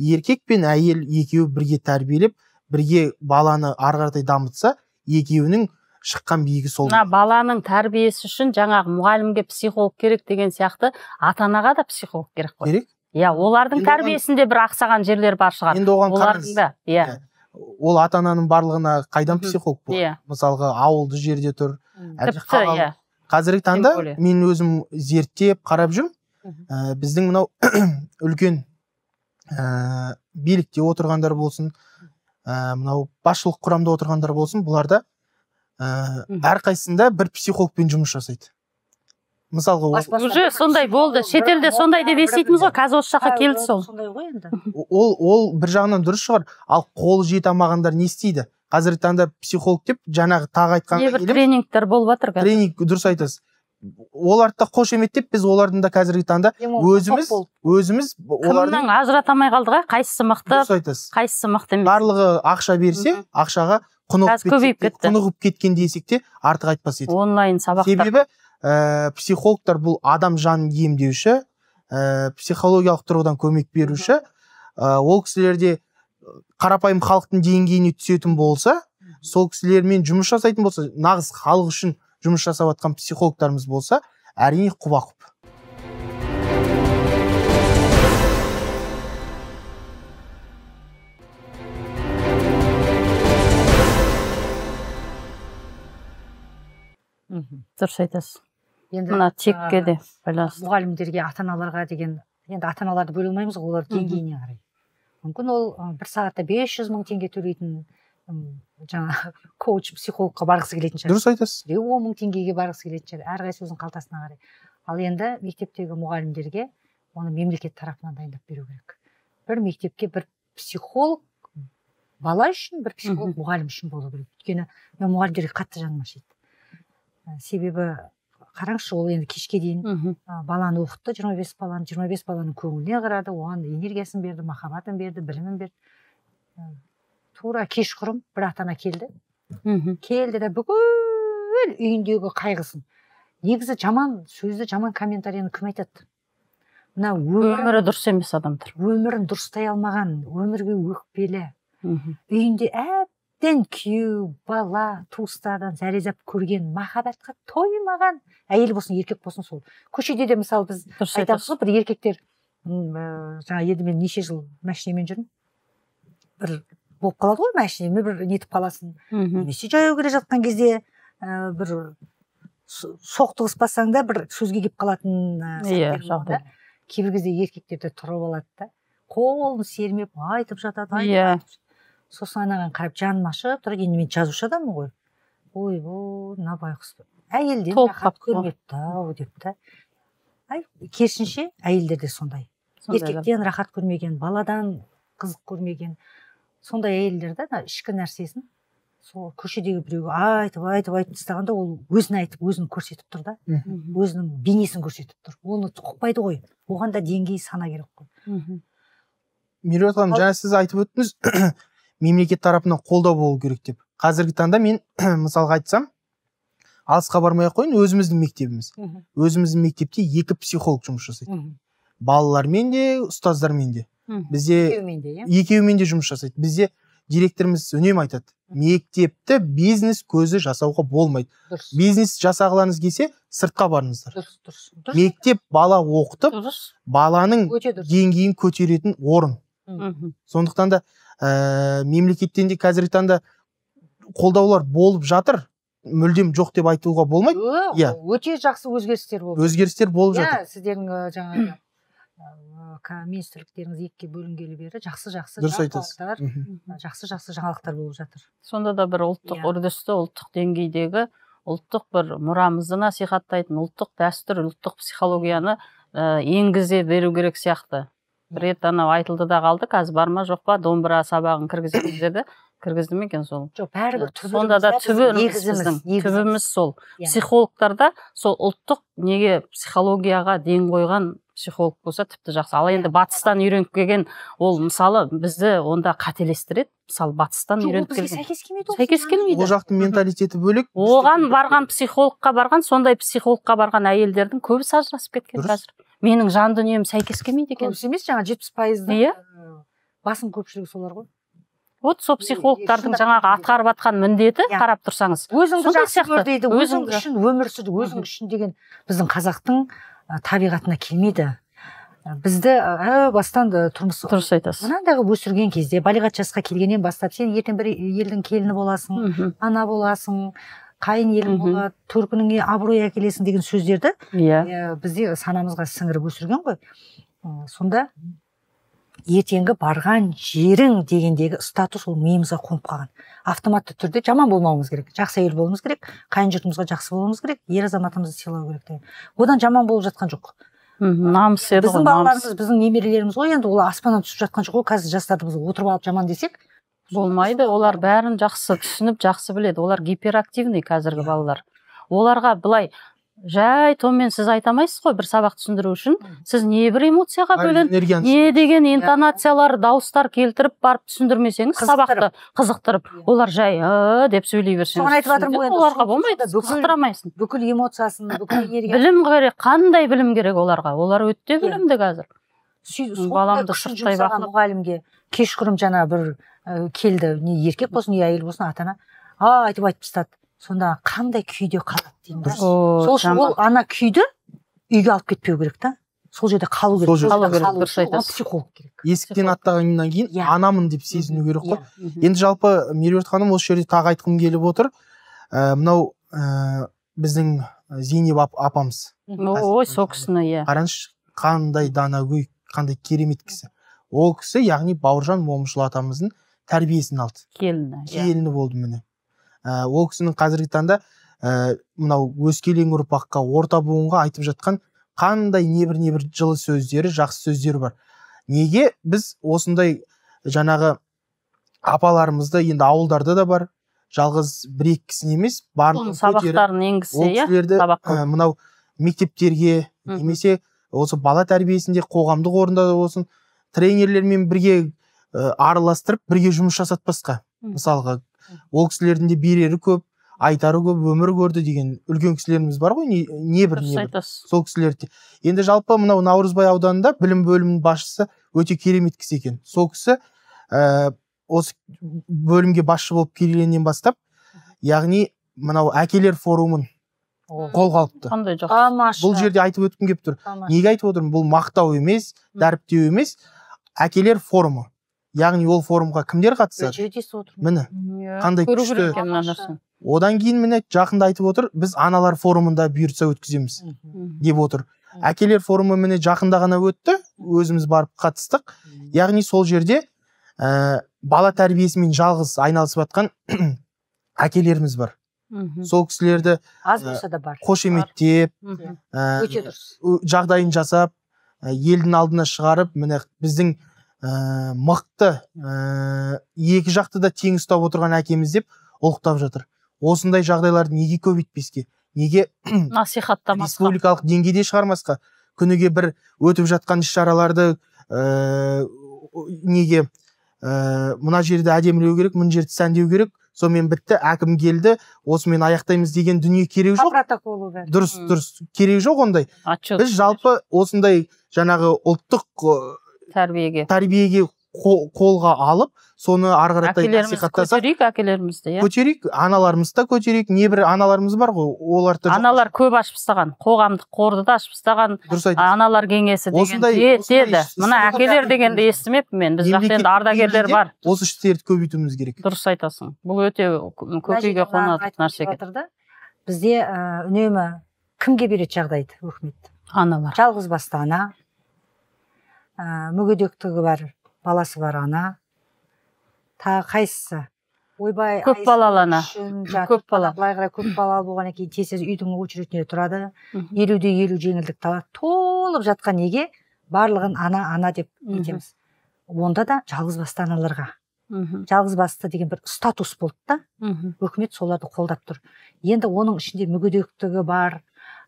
S2: еркек пен әйел екеуі бірге тәрбиелеп бірге баланы ары қаратай дамытса екеуінің шыққан биігі сол мына
S3: баланың тәрбиесі үшін жаңағы мұғалімге психолог керек деген сияқты ата анаға да психолог
S2: керек қой керек иә олардың тәрбиесінде
S3: бір ақсаған жерлер бар шығар енді оған олардың иә. иә
S2: ол ата ананың барлығына қайдан психолог болады иә мысалға ауылды жерде тұр иә. қазіргі таңда мен өзім зерттеп қарап жүрмін ә, біздің мынау үлкен ә, э, билікте отырғандар болсын ә, мынау басшылық құрамда отырғандар болсын бұларда ә, әрқайсысында бір психологпен жұмыс жасайды мысалға
S3: уже сондай болды шетелде сондай деп еститінбіз ғой қазір осы жаққа келді сол
S2: ол ол бір жағынан дұрыс шығар ал қол жете алмағандар не істейді қазіргі таңда психолог деп жаңағы тағы айтқан
S3: тренингтер болып жатыр
S2: тренинг дұрыс айтасыз оларды да қошеметтеп біз олардың да қазіргі таңда өзіміз өзіміз олардың ажырата алмай қалды ғой қайсысы мықты дұрыс айтасыз қайсысы мықты емес барлығы ақша берсе ақшаға құнығып көбейіп кетті құнығып кеткен десек те артық айтпас едік онлайн сабақтар себебі ә, психологтар бұл адам жанын емдеуші ә, э, психологиялық тұрғыдан көмек беруші ә, ол кісілерде қарапайым халықтың деңгейіне түсетін болса сол кісілермен жұмыс жасайтын болса нағыз халық үшін жұмыс жасап жатқан психологтарымыз болса әрине құба құп
S1: дұрыс айтасыз енді мына текке де байланысты мұғалімдерге ата аналарға деген енді ата аналарды бөле алмаймыз ғой олар деңгейіне қарай мүмкін ол бір сағатта 500 жүз мың теңге төлейтін жаңағы коуч психологқа барғысы келетін шығар дұрыс айтасыз біреу он мың теңгеге барғысы келетін шығар әрқайсысы өзінің қалтасына қарай ал енді мектептегі мұғалімдерге оны мемлекет тарапынан дайындап беру керек бір мектепке бір психолог бала үшін бір психолог мұғалім үшін болу керек өйткені мен мұғалімдерге қатты жаным ашиды себебі қараңызшы ол енді кешке дейін ә, баланы оқытты жиырма бес баланы жиырма бес баланың көңіліне қарады оған энергиясын берді махаббатын берді білімін берді тура кешқұрым бір ата ана келді мхм келді де бүкіл үйіндегі қайғысын негізі жаман сөзді жаман комментарийін кім айтады мына өмірі дұрыс емес адамдар өмірін дұрыстай алмаған өмірге өкпелі үйінде әбден күйеу бала туыстардан зәрезап көрген махаббатқа тоймаған әйел болсын еркек болсын сол көшеде де мысалы біз айтамыз ғой бір еркектер жаңа енді мен неше жыл машинамен жүрмін бір болып қалады ғой машинемен бір нетіп қаласың немесе жаяу келе жатқан кезде ә, бір соқтығыспасаң да бір сөзге келіп қалатын э, иә жағдай кейбір кезде еркектер де тұрып алады да қолын сермеп айтып жатады иә сосын анаған қарап жаным ашып тұр енді мен жазушы адаммын ғой ойбой мына байқұс әйелден рахат көрмепті ау деп та ай керісінше әйелдер де сондай еркектен рахат көрмеген баладан қызық көрмеген сондай әйелдер да ішкі нәрсесін сол көшедегі біреуге айтып айтып айтып тастағанда ол өзін айтып өзін көрсетіп тұр да өзінің бейнесін көрсетіп тұр оны ұқпайды ғой оған да деңгей сана керек қой
S2: меруерт ханым жаңа сіз айтып өттіңіз мемлекет тарапынан қолдау болу керек деп қазіргі таңда мен мысалға айтсам алысқа бармай ақ қояйын өзіміздің мектебіміз өзіміздің мектепте екі психолог жұмыс жасайды балалармен де ұстаздармен де бізде екеуімен де жұмыс жасайды бізде директорымыз үнемі айтады мектепті бизнес көзі жасауға болмайды бизнес жасағыларыңыз келсе сыртқа барыңыздар мектеп бала оқытып дұрыс. баланың деңгейін көтеретін орын сондықтан да ә, мемлекеттен де қазіргі таңда қолдаулар болып жатыр мүлдем жоқ деп айтуға болмайды иә
S1: өте жақсы өзгерістер болды өзгерістер болып иә, жатыр иә сіздердің э, жаңағы министрліктеріңіз екіге бөлінгелі бері жақсы жақсы дұрыс айтасыз жақсы жақсы жаңалықтар болып жатыр сонда да бір ұлттық
S3: иә. үрдісті ұлттық деңгейдегі ұлттық бір мұрамызды насихаттайтын ұлттық дәстүр ұлттық психологияны енгізе беру керек сияқты бір рет анау айтылды да қалды қазір бар ма жоқ па домбыра сабағын кіргіземіз деді кіргізді ме екен сол жоқ бәрібір сонда да түбі түбіміз сол иә. психологтарда сол ұлттық неге психологияға ден қойған психолог болса тіпті жақсы ал енді батыстан үйреніп келген ол мысалы бізді онда қателестіреді мысалы батыстан үйреніп келген
S1: сәйкес келмейді ол
S3: жақтың менталитеті бөлек оған барған психологқа барған сондай психологқа барған әйелдердің көбісі ажырасып кеткен қазір менің жан дүнием сәйкес
S1: келмейді екен көбісі емес жаңағы жетпіс пайыздың иә басым көпшілігі солар ғой
S3: вот сол психологтардың жаңағы атқарып жатқан міндеті иә. қарап тұрсаңыз өзіңді жақсы көр дейді өзің үшін
S1: өмір сүр өзің үшін деген біздің қазақтың табиғатына келмейді бізді әу бастан тұрмыс дұрыс айтасыз өсірген кезде балиғат жасқа келгеннен бастап сен ертең бір елдің келіні боласың Үху. ана боласың қайын елің болады төркініңе абырой әкелесің деген сөздерді иә yeah. бізде санамызға сіңіріп өсірген ғой сонда ертеңгі барған жерің дегендегі статус ол миымызға қонып қалған автоматты түрде жаман болмауымыз керек жақсы әйел болуымыз керек қайын жұртымызға жақсы болуымыз керек ер азаматымызды сыйлау керек деген одан жаман болып жатқан жоқ намыс еді біздің балаларымыз біздің немерелеріміз ғой енді олар аспаннан түсіп жатқан жоқ қой қазір жастарды біз отырып алып жаман десек
S3: болмайды олар бәрін жақсы түсініп жақсы біледі олар гиперактивный қазіргі иә. балалар оларға былай жай тонмен сіз айта алмайсыз ғой бір сабақ түсіндіру үшін сіз небір эмоцияға бөленіп не деген иә. интонациялар дауыстар келтіріп барып түсіндірмесеңіз сабақты қызықтырып иә. олар жай ә деп сөйлей берсеңіз соны айтып жатырмын ғой оларға болмайды қызықтыра алмайсың
S1: бүкіл эмоциясын бүкіл энергия білім керек қандай білім керек оларға олар өте иә. білімді қазір баламды сырттай бақ мұғалімге кешқұрым жаңа бір «Ә, келді не еркек болсын не әйел болсын ата ана а айтып айтып тастады сонда қандай күйде қалады деймін да
S2: сол үшін ол ана күйді үйге алып кетпеу керек та сол жерде қалу керек сол жерде қалу керек дұрыс психолог керек есіктен аттағаннан кейін иә. анамын деп сезіну керек қой иә. енді жалпы меруерт ханым осы жерде тағы айтқым келіп отыр ыыы ә, мынау ыыы ә, біздің зейнеп апамыз ой сол кісіні иә қараңызшы қандай данагөй қандай керемет кісі ол кісі яғни бауыржан момышұлы атамыздың тәрбиесін алды келіні иә. келіні болды міне ә, ол кісінің қазіргі таңда ә, мынау өскелең ұрпаққа орта буынға айтып жатқан қандай небір небір жылы сөздері жақсы сөздері бар неге біз осындай жаңағы апаларымызды енді ауылдарда да бар жалғыз бір екі кісіні емес барлық сабақтарын иә, ә, мынау мектептерге немесе осы бала тәрбиесінде қоғамдық орында да болсын тренерлермен бірге ә, араластырып бірге жұмыс жасатпасқа мысалға ол кісілердің де берері көп айтары көп өмір көрді деген үлкен кісілеріміз бар ғой не, бір не бір сол кісілер енді жалпы мынау наурызбай ауданында білім бөлімінің басшысы өте керемет кісі екен сол кісі ә, осы бөлімге басшы болып келгеннен бастап яғни мынау әкелер форумын қолға алыпты қандай бұл жерде айтып өткім келіп тұр неге айтып отырмын бұл мақтау емес дәріптеу емес әкелер форумы яғни ол форумға кімдер қатысады міне иә. қандай күшті одан кейін міне жақында айтып отыр біз аналар форумында бұйыртса өткіземіз деп отыр әкелер форумы міне жақында ғана өтті өзіміз барып қатыстық яғни сол жерде ә, бала тәрбиесімен жалғыз айналысып жатқан әкелеріміз бар мхм сол кісілерді аз ә, болса да бар қошеметтеп ә, жағдайын жасап ә, елдің алдына шығарып міне біздің ә, мықты ә, екі жақты да тең ұстап отырған әкеміз деп ұлықтап жатыр осындай жағдайларды неге көбейтпеске неге насихаттамасқа республикалық деңгейде шығармасқа күніге бір өтіп жатқан іс шараларды ә, э, неге ә, мына жерді әдемілеу керек мына жерді сәндеу керек сонымен бітті әкім келді осымен аяқтаймыз деген дүние керек жоқ
S1: протоколу дұрыс дұрыс
S2: керек жоқ ондай біз жалпы осындай жаңағы ұлттық тәрбиеге тәрбиеге қолға алып соны ары қаратай насихаттасақ
S3: көтерейік әкелерімізді иә
S2: көтерейік аналарымызды да көтерейік небір аналарымыз бар ғой олар
S3: аналар көп ашып тастаған қоғамдық қорды да ашып тастаған дұрыс аналар кеңесі деген осындай, мына әкелер дегенді естімеппін мен біз жақта енді ардагерлер бар
S2: осы істерді көбейтуіміз керек
S3: дұрыс айтасың бұл өте көкейге қонатын нәрсе екен
S1: бізде үнемі кімге береді жағдайды өкімет аналар жалғыз басты ана мүгедектігі бар баласы бар ана тағы қайсысы ойбай көп балалы ана көп бала былай қарай көп балалы болғаннан кейін тез тез үйдің очередіне тұрады елуде елу жеңілдік алады толып жатқан неге барлығын ана ана деп нетеміз онда да жалғызбасты аналарға жалғызбасты деген бір статус болды да үкімет соларды қолдап тұр енді оның ішінде мүгедектігі бар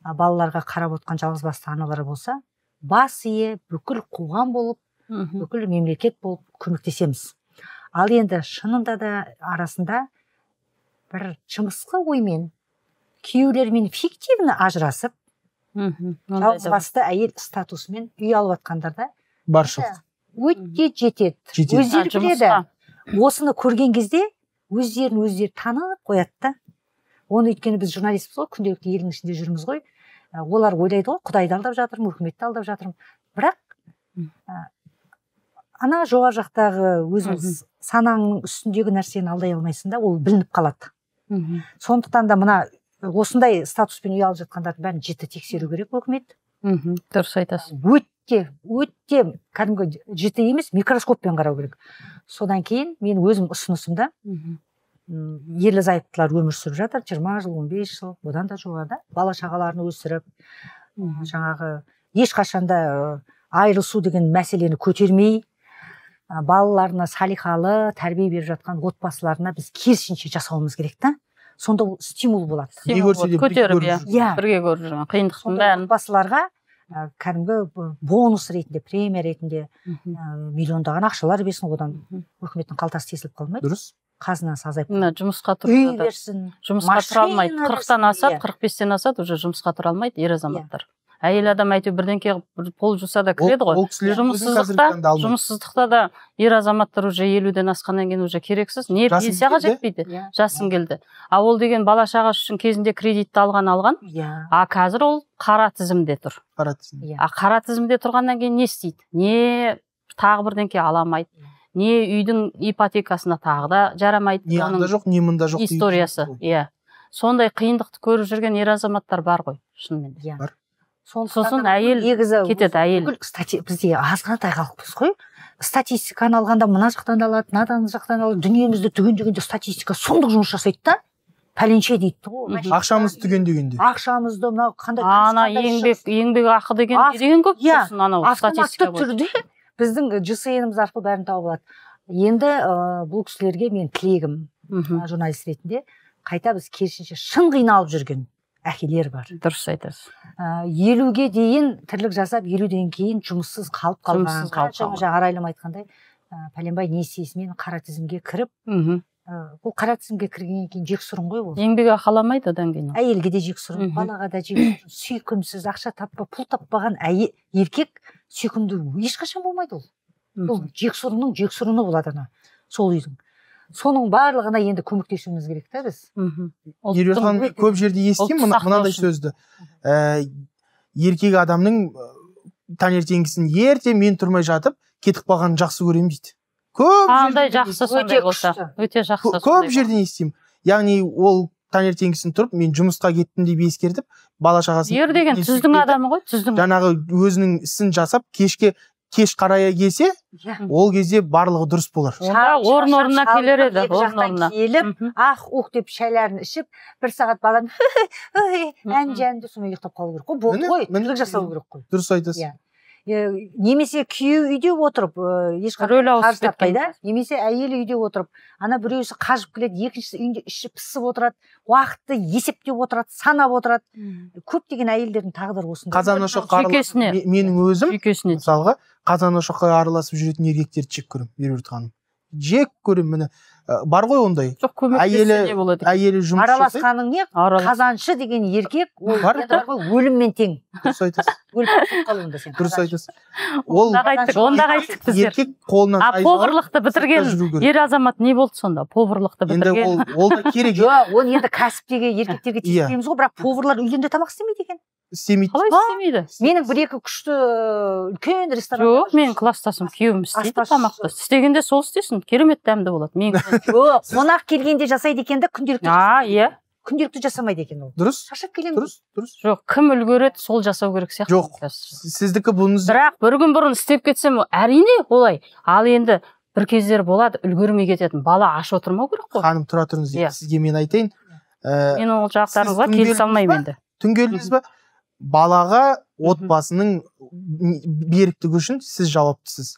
S1: балаларға қарап отқан жалғызбасты аналар болса бас ие бүкіл қоғам болып бүкіл мемлекет болып көмектесеміз ал енді шынында да арасында бір жымысқы оймен күйеулермен фиктивно ажырасып басты әйел статусымен үй алып жатқандар да баршылық өте жетеді өздері біледі осыны көрген кезде өздерін өздері танып қояды да оны өйткені біз журналистпіз ғой күнделікті елдің ішінде жүрміз ғой олар ойлайды ғой құдайды алдап жатырмын өкіметті алдап жатырмын бірақ ә, ана жоғары жақтағы өзіңіз санаңның үстіндегі нәрсені алдай алмайсың да ол білініп қалады мхм сондықтан да мына осындай статуспен үй алып жатқандардың бәрін жіті тексеру керек өкімет мхм дұрыс айтасыз өте өте кәдімгі жіті емес микроскоппен қарау керек содан кейін мен өзім ұсынысымда ерлі зайыптылар өмір сүріп жатыр жиырма жыл он бес жыл одан да жоғары да бала шағаларын өсіріп жаңағы ешқашанда айырылысу деген мәселені көтермей балаларына салихалы тәрбие беріп жатқан отбасыларына біз керісінше жасауымыз керек та сонда ол стимул болады көтеріп иә. Иә. бірге көріп жүрген қиындықтың бәрін отбасыларға кәдімгі бонус ретінде премия ретінде миллиондаған ақшалар берсін одан үкіметтің қалтасы тесіліп қалмайды дұрыс қазынасы азайып мына жұмысқа үй берсін жұмысқа тұра алмайды қырықтан
S3: асады иә. қырық бестен асады уже жұмысқа тұра алмайды ер азаматтар иә. әйел адам әйтеуір бірдеңке пол жуса да кіреді ғой жұмыссыздықта жұмыссыздықта да ер азаматтар уже елуден асқаннан кейін уже керексіз не пенсияға жетпейді иә. жасым келді а ол деген бала шағасы үшін кезінде кредитті алған алған иә а қазір ол қара тізімде тұр қара тізім иә а қара тізімде тұрғаннан кейін не істейді не тағы бірдеңке ала алмайды не үйдің ипотекасына тағы да жарамайды не анда жоқ не мында жоқ историясы иә сондай қиындықты көріп жүрген ер азаматтар
S1: бар ғой шынымен иә бар
S3: сосын әйел негізі кетеді
S1: әйел кстати бізде азғантай халықпыз ғой статистиканы алғанда мына жақтан да алады мына жақтан алады дүниемізді түгендегенде статистика сұмдық жұмыс жасайды да пәленше дейді ғой
S2: ақшамызды түгендегенде
S3: ақшамызды мынау қандай ана еңбек еңбекақы деген деген көп иә. сосын анау автоматты түрде
S1: біздің жсн арқылы бәрін тауып алады енді ә, бұл кісілерге мен тілегім ә, журналист ретінде қайта біз керісінше шын қиналып жүрген әкелер бар дұрыс айтасыз елуге дейін тірлік жасап елуден кейін жұмыссыз қалып қалған жаңа арайлым айтқандай ә, пәленбай несиесімен қара тізімге кіріп мхм ә, қара тізімге кіргеннен кейін жексұрын ғой ол еңбекақы ала алмайды одан кейін әйелге де жексұрын балаға да жексұрын сүйкімсіз ақша таппа пұл таппаған әйел еркек сүйкімді ешқашан болмайды ол ол жексұрынның жексұрыны болады ана сол үйдің соның барлығына енді көмектесуіміз керек та біз меруерт ханым көп жерде естимін мынандай сөзді
S2: ә, еркек адамның э, таңертеңгісін ерте мен тұрмай жатып кетіп қалғанын жақсы көремін дейді көп
S3: жерде жақсы сондай болса
S2: өте жақсы көп жерден естимін яғни ол таңертеңгісін тұрып мен жұмысқа кеттім деп ескертіп бала шағасын ер деген түздің адамы ғой түздің жаңағы өзінің ісін жасап кешке кеш қарая келсе иә. ол кезде барлығы дұрыс болар
S1: орын орнына келер еді орнына келіп ах ух деп шайларын ішіп бір сағат баланың ән жәнді сонымен ұйықтап қалу керек қой болды ғой жасау
S2: керек қой дұрыс айтасыз иә
S1: немесе күйеуі үйде отырып ешқандай рөл немесе әйелі үйде отырып ана біреусі қажып келеді екіншісі үйінде іші пысып отырады уақытты есептеп отырады санап отырады көптеген әйелдердің тағдыры осындай қазан
S2: менің өзім мысалға ошаққа араласып жүретін еркектерді жек көремін меруерт ханым жек көремін міне бар ғой ондай жоқ әйелі әйелі жұмыс араласқаның
S1: не қазаншы деген еркек ол бар ғой өліммен тең дұрыс айтасың өліп сен дұрыс айтасыз ол айттық айттық біздер
S3: еркек қолынан а поварлықты бітірген ер азамат не болды сонда поварлықты бітірген енді ол ол да керек жоқ
S1: оны енді кәсіптегі еркектерге тиіспейміз иә. ғой бірақ поварлар де тамақ істемейді екен істемейді қалай істемейді менің бір екі күшті үлкен ресторан жоқ
S3: менің класстасым күйеуім істейді тамақты істегенде сол істесін керемет дәмді болады мен жоқ
S1: қонақ келгенде жасайды екен да күнделікті а иә күнделікті жасамайды екен ол дұрыс шаршап келемін дұрыс дұрыс жоқ кім үлгереді сол жасау керек сияқты жоқ сіздікі бұныңыз бірақ бір күн бұрын істеп
S3: кетсем әрине олай ал енді бір кездері болады үлгермей кететін бала аш отырмау
S2: керек қой ханым тұра тұрыңыз иә. сізге мен айтайын мен ол жақтарыңызға келісе алмаймын енді келдіңіз ба балаға отбасының беріктігі үшін сіз жауаптысыз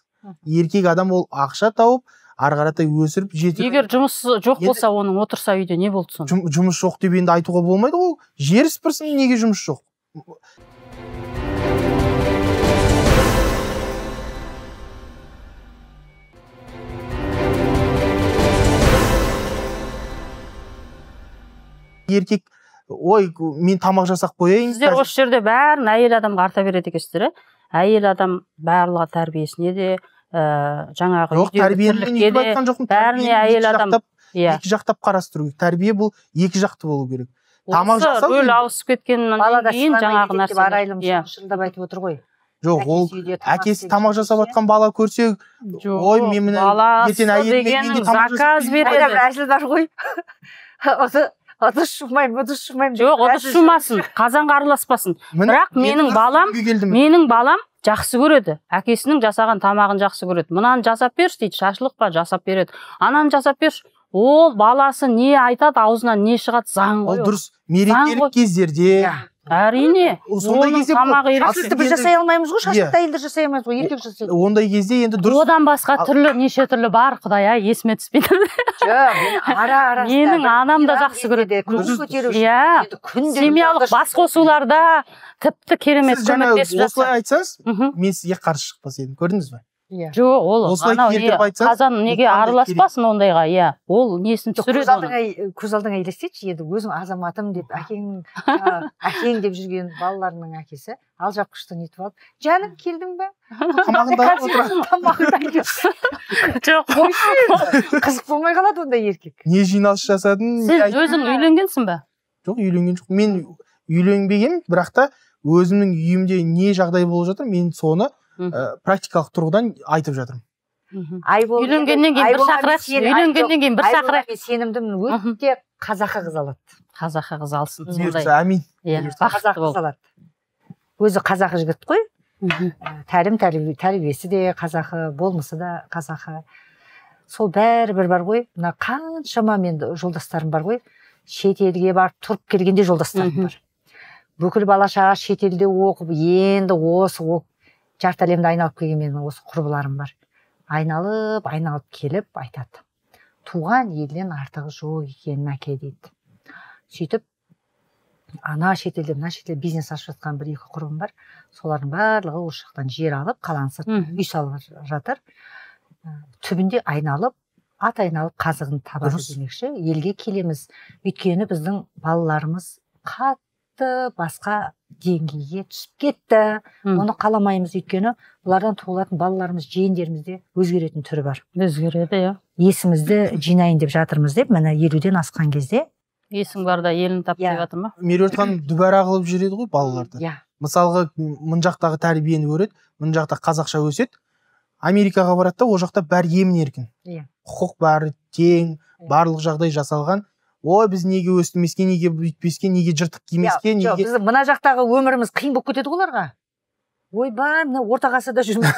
S2: еркек адам ол ақша тауып ары қаратай өсіріп жетіп егер жұмыс жоқ болса оның отырса үйде не болды сонда Жұм, жұмыс жоқ деп енді айтуға болмайды ғой жер сыпырсын неге жұмыс жоқ еркек ой мен тамақ жасап
S3: қояйын сіздер осы жерде бәрін әйел адамға арта береді екенсіздер иә әйел адам барлығы тәрбиесіне де ә, жаңағы жоқ тәрбиелікке де бәріне әйел адам
S2: иә екі жақтап қарастыру керек тәрбие бұл екі жақты болу керек
S1: тамақ жасау рөл ауысып кеткеннен кейін жаңағы нәрсе иә. шындап айтып отыр ғой
S2: жоқ ол әкесі тамақ жасап жатқан бала көрсе ой мен мына ертең әйеліме заказ
S1: береді бар ғой осы ыдыс жумаймын ыдыс жумаймын жоқ ыдыс жумасын
S3: қазанға араласпасын бірақ менің балам менің балам жақсы көреді әкесінің жасаған тамағын жақсы көреді мынаны жасап берші дейді шашлық па жасап береді ананы жасап берші ол баласы не айтады аузынан не шығады заң ғой ол дұрыс
S2: мерекелік кездерде иә.
S3: әрине сондай кезде сізді біз жасай алмаймыз ғой иә. шашты
S1: әйелдер жасай алмаймыз ғой еркек жасайды
S3: ондай кезде енді дұрыс одан басқа түрлі неше түрлі бар құдай ай есіме түспейді
S1: жоқ
S3: ара ара менің анам да жақсы көреді көңіл көтеру үшін иә. семьялық басқосуларда тіпті керемет көмектесіп жатыр осылай
S2: айтсаңыз мен сізге қарсы шықпас едім көрдіңіз ба иә жоқ ол қазан неге араласпасын
S3: ондайға иә ол несін түсіреді
S1: көз алдыңа елестетші енді өзің азаматым деп әкең әкең деп жүрген балаларының әкесі алжапқышты нетіп алып жаным келдің бе
S2: жоқ қызық болмай қалады ондай еркек не жиналыс жасадың сен өзің үйленгенсің ба жоқ үйленген жоқпын мен үйленбегенмін бірақ та өзімнің үйімде не жағдай болып жатыр мен соны ә, практикалық тұрғыдан айтып
S1: жатырмын үйленгеннен кейін бір шақырайықшы үйленгеннен кейін бір шақырайық мен сенімдімін өте қазақы қыз алады
S2: қазақы қыз алсын бұйыртса әмин иә қыз
S1: алады өзі қазақы жігіт қой ә, тәлім тәрбиесі де қазақы болмысы да қазақы сол бәрібір бар ғой мына қаншама мен жолдастарым бар ғой шетелге барып тұрып келгенде жолдастарым бар бүкіл бала шаға шетелде оқып енді осы жарты әлемді айналып келген менің осы құрбыларым бар айналып айналып келіп айтады туған елден артығы жоқ екенін әке дейді сөйтіп ана шетелде мына шетелде бизнес ашып жатқан бір екі құрбым бар солардың барлығы осы жақтан жер алып қаланың сыртын үй салып жатыр түбінде айналып ат айналып қазығын табасыз демекші елге келеміз өйткені біздің балаларымыз қатты басқа деңгейге түсіп кетті Үм. оны қаламаймыз өйткені бұлардан туылатын балаларымыз жиендерімізде өзгеретін түрі бар өзгереді иә есімізді жинайын деп жатырмыз
S2: деп міне елуден асқан кезде
S3: есің барда елін тап иә. деп жатыр ма меруерт ханым
S2: дүбәра қылып жібереді ғой балаларды иә мысалға мына жақтағы тәрбиені көреді мына жақта қазақша өседі америкаға барады да ол жақта бәрі емін еркін иә құқық бәрі тең иә. барлық жағдай жасалған ой біз неге өстімеске неге бүйтпеске неге жыртық кимеске неге біздің
S1: мына жақтағы өміріміз қиын болып кетеді ғой оларға ойбай мына орта ғасырда жүрміз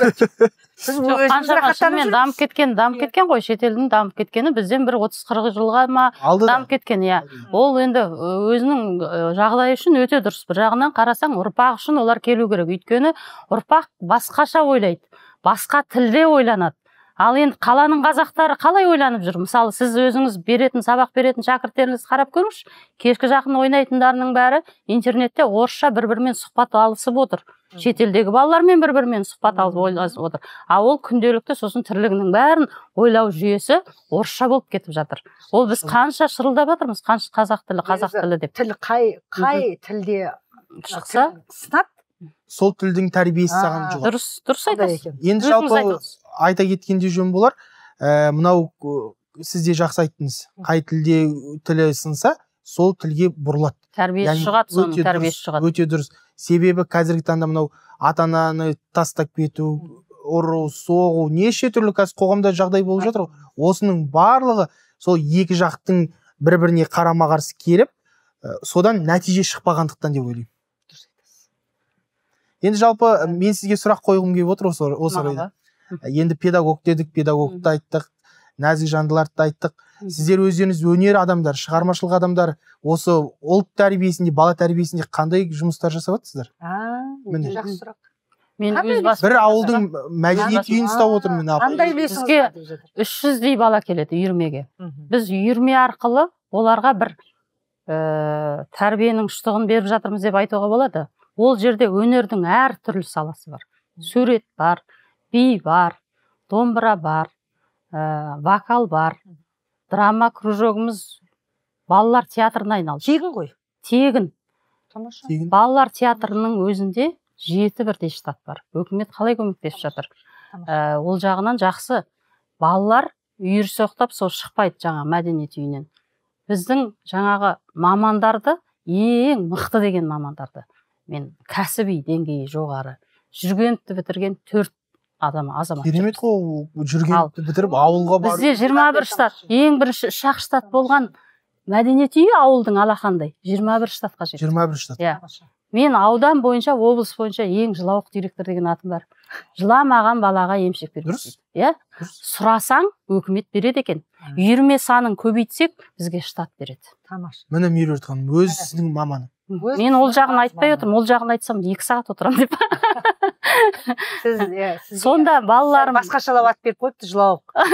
S1: дамып
S3: кеткен дамып иә. кеткен ғой шетелдің дамып кеткені бізден бір отыз қырық жылға ма дамып кеткен иә ол енді өзінің жағдайы үшін өте дұрыс бір жағынан қарасаң ұрпақ үшін олар келу керек өйткені ұрпақ басқаша ойлайды басқа тілде ойланады ал енді қаланың қазақтары қалай ойланып жүр мысалы сіз өзіңіз беретін сабақ беретін шәкірттеріңізді қарап көріңізші кешкі жақын ойнайтындарының бәрі интернетте орысша бір бірімен сұхбат алысып отыр шетелдегі балалармен бір бірімен сұхбат алып ойласып отыр а ол күнделікті сосын тірлігінің бәрін ойлау жүйесі орысша болып кетіп жатыр ол біз қанша шырылдап жатырмыз қанша қазақ тілі қазақ тілі деп тіл қай қай
S1: тілде шықса
S2: сол тілдің тәрбиесі саған жоқ дұрыс дұрыс айтасыз енді жалпы айта кеткенде жөн болар ә, мынау э, сіз де жақсы айттыңыз қай тілде э, тілі сынса сол тілге бұрылады тәрбиесі шығады соның тәрбиесі шығады өте дұрыс себебі қазіргі таңда мынау ата ананы тастап кету ұру соғу неше түрлі қазір қоғамда жағдай болып жатыр ғой осының барлығы сол екі жақтың бір біріне қарама қарсы келіп содан нәтиже шықпағандықтан деп ойлаймын енді жалпы мен сізге сұрақ қойғым келіп отыр осы орайда енді педагог дедік педагогты айттық нәзік жандыларды айттық сіздер өздеріңіз өнер адамдар шығармашылық адамдар осы ұлт тәрбиесінде бала тәрбиесінде қандай жұмыстар жасап жатсыздар
S1: міне жақсы сұрақ мен өз басым бір ауылдың мәдениет
S2: үйін ұстап отырмын қандай бізге
S3: үш жүздей бала келеді үйірмеге біз үйірме арқылы оларға бір ііі э, тәрбиенің ұштығын беріп жатырмыз деп айтуға болады ол жерде өнердің әр түрлі саласы бар сурет бар би бар домбыра бар ә, вокал бар драма кружогымыз балалар театрына айналды тегін ғой тегін тамаша балалар театрының өзінде жеті бірдей штат бар Өкімет қалай көмектесіп жатыр ә, ол жағынан жақсы балалар үйір соқтап сол шықпайды жаңа мәдениет үйінен біздің жаңағы мамандарды ең мықты деген мамандарды мен кәсіби деңгейі жоғары жүргеновті бітірген төрт адам
S2: азамат керемет қой ол жүргеновті бітіріп ауылға бар бізде
S3: жиырма бір штат ең бірінші үш ақ штат болған мәдениет үйі ауылдың алақандай жиырма бір штатқа жетті жиырма бір штат иә мен аудан бойынша облыс бойынша ең жылауық директор деген атым бар жыламаған балаға емшек бер дұрыс иә сұрасаң өкімет береді екен үйірме санын көбейтсек бізге штат береді тамаша
S2: міне меруерт ханым өзінің маманы
S3: мен ол жағын айтпай отырмын ол жағын айтсам екі сағат отырамын деп сіз иә, сонда
S1: балаларым басқаша ат беріп қойыпты жылауық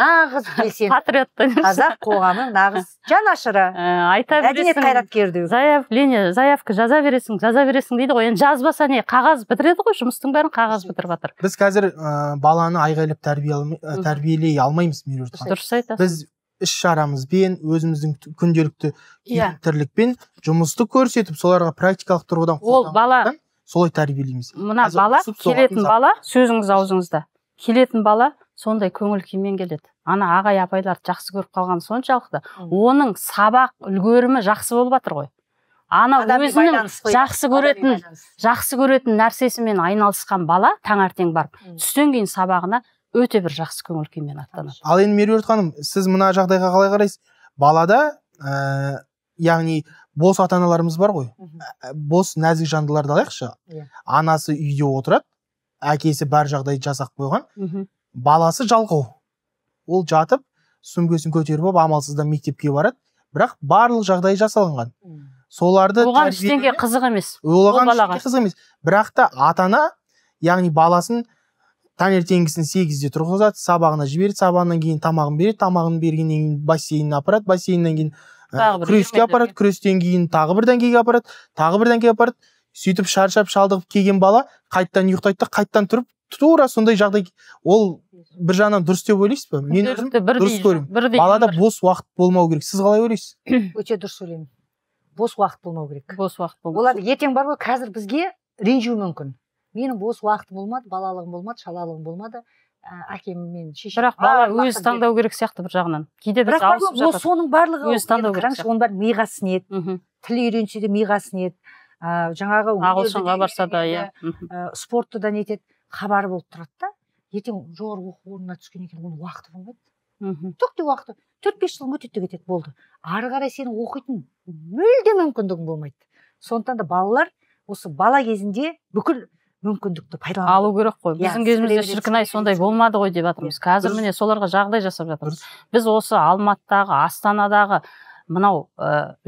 S1: нағыз белсенді патриот қазақ қоғамы нағыз жанашыры ә, айта бересің мәдениет қайраткері деу заявление заявка
S3: жаза бересің жаза бересің дейді ғой енді жазбаса не қағаз бітіреді ғой жұмыстың бәрін қағаз бітіріп жатыр
S2: біз қазір ә, баланы айғайлап тәрбиелей алмаймыз дұрыс айтасыз біз іс шарамызбен өзіміздің күнделікті иә тірлікпен жұмысты көрсетіп соларға практикалық тұрғыдан ол бала солай тәрбиелейміз
S3: мына бала келетін бала сөзіңіз аузыңызда келетін бала сондай көңіл күймен келеді ана ағай апайларды жақсы көріп қалған соншалықты оның сабақ үлгерімі жақсы болып жатыр ғой ана өзінің жақсы көретін жақсы көретін нәрсесімен айналысқан бала таңертең барып түстен кейін сабағына өте бір жақсы
S2: көңіл күймен аттанады ал енді меруерт ханым сіз мына жағдайға қалай қарайсыз балада ә, яғни бос ата аналарымыз бар ғой э, бос нәзік жандыларды алайықшы иә. анасы үйде отырады әкесі бар жағдайды жасап қойған баласы жалқау ол жатып сөмкесін көтеріп алып амалсыздан мектепке барады бірақ барлық жағдай жасалынған соларды оған ештеңе қызық емес оған қызық емес бірақ та ата ана яғни баласын таңертеңгісін сегізде тұрғызады сабағына жібереді сабағынан кейін тамағын береді тамағын бергеннен кейін бассейніне апарады бассейннен кейін э, күреске апарады күрестен кейін тағы бір дәңгеге апарады тағы бір дәңгеге апарады сөйтіп шаршап шалдығып келген бала қайтадан ұйықтайды да қайтадан тұрып тура сондай жағдай ол бір жағынан дұрыс деп ойлайсыз ба мен дұрыс көремін балада бос уақыт болмау керек сіз қалай ойлайсыз
S1: өте дұрыс ойлаймын бос уақыт болмау керек бос уақыт болмау олар ертең бар ғой қазір бізге
S2: ренжуі мүмкін
S1: менің бос уақытым болмады балалығым болмады шалалығым болмады ә, әкем мен шешем бірақ
S3: бала өзі таңдау керек сияқты бір жағынан кейде біз бірақ соның барлығы өзі таңдау керек
S1: оның бәрі миға сіңеді тіл үйренсе де миға сіңеді ә, жаңағы ағылшынға барса да иә ә, спортты да нетеді хабары болып тұрады да ертең жоғары оқу орнына түскеннен кейін оның уақыты болмайды түк те уақыты төрт бес жыл өтеді де кетеді болды ары қарай сенің оқитын мүлде мүмкіндігің болмайды сондықтан да балалар осы бала кезінде бүкіл мүмкіндікті пайдаланып алу керек қой иә, біздің кезімізде шіркін
S3: ай сондай болмады ғой деп жатырмыз иә, қазір міне соларға жағдай жасап жатырмыз біз осы алматыдағы астанадағы мынау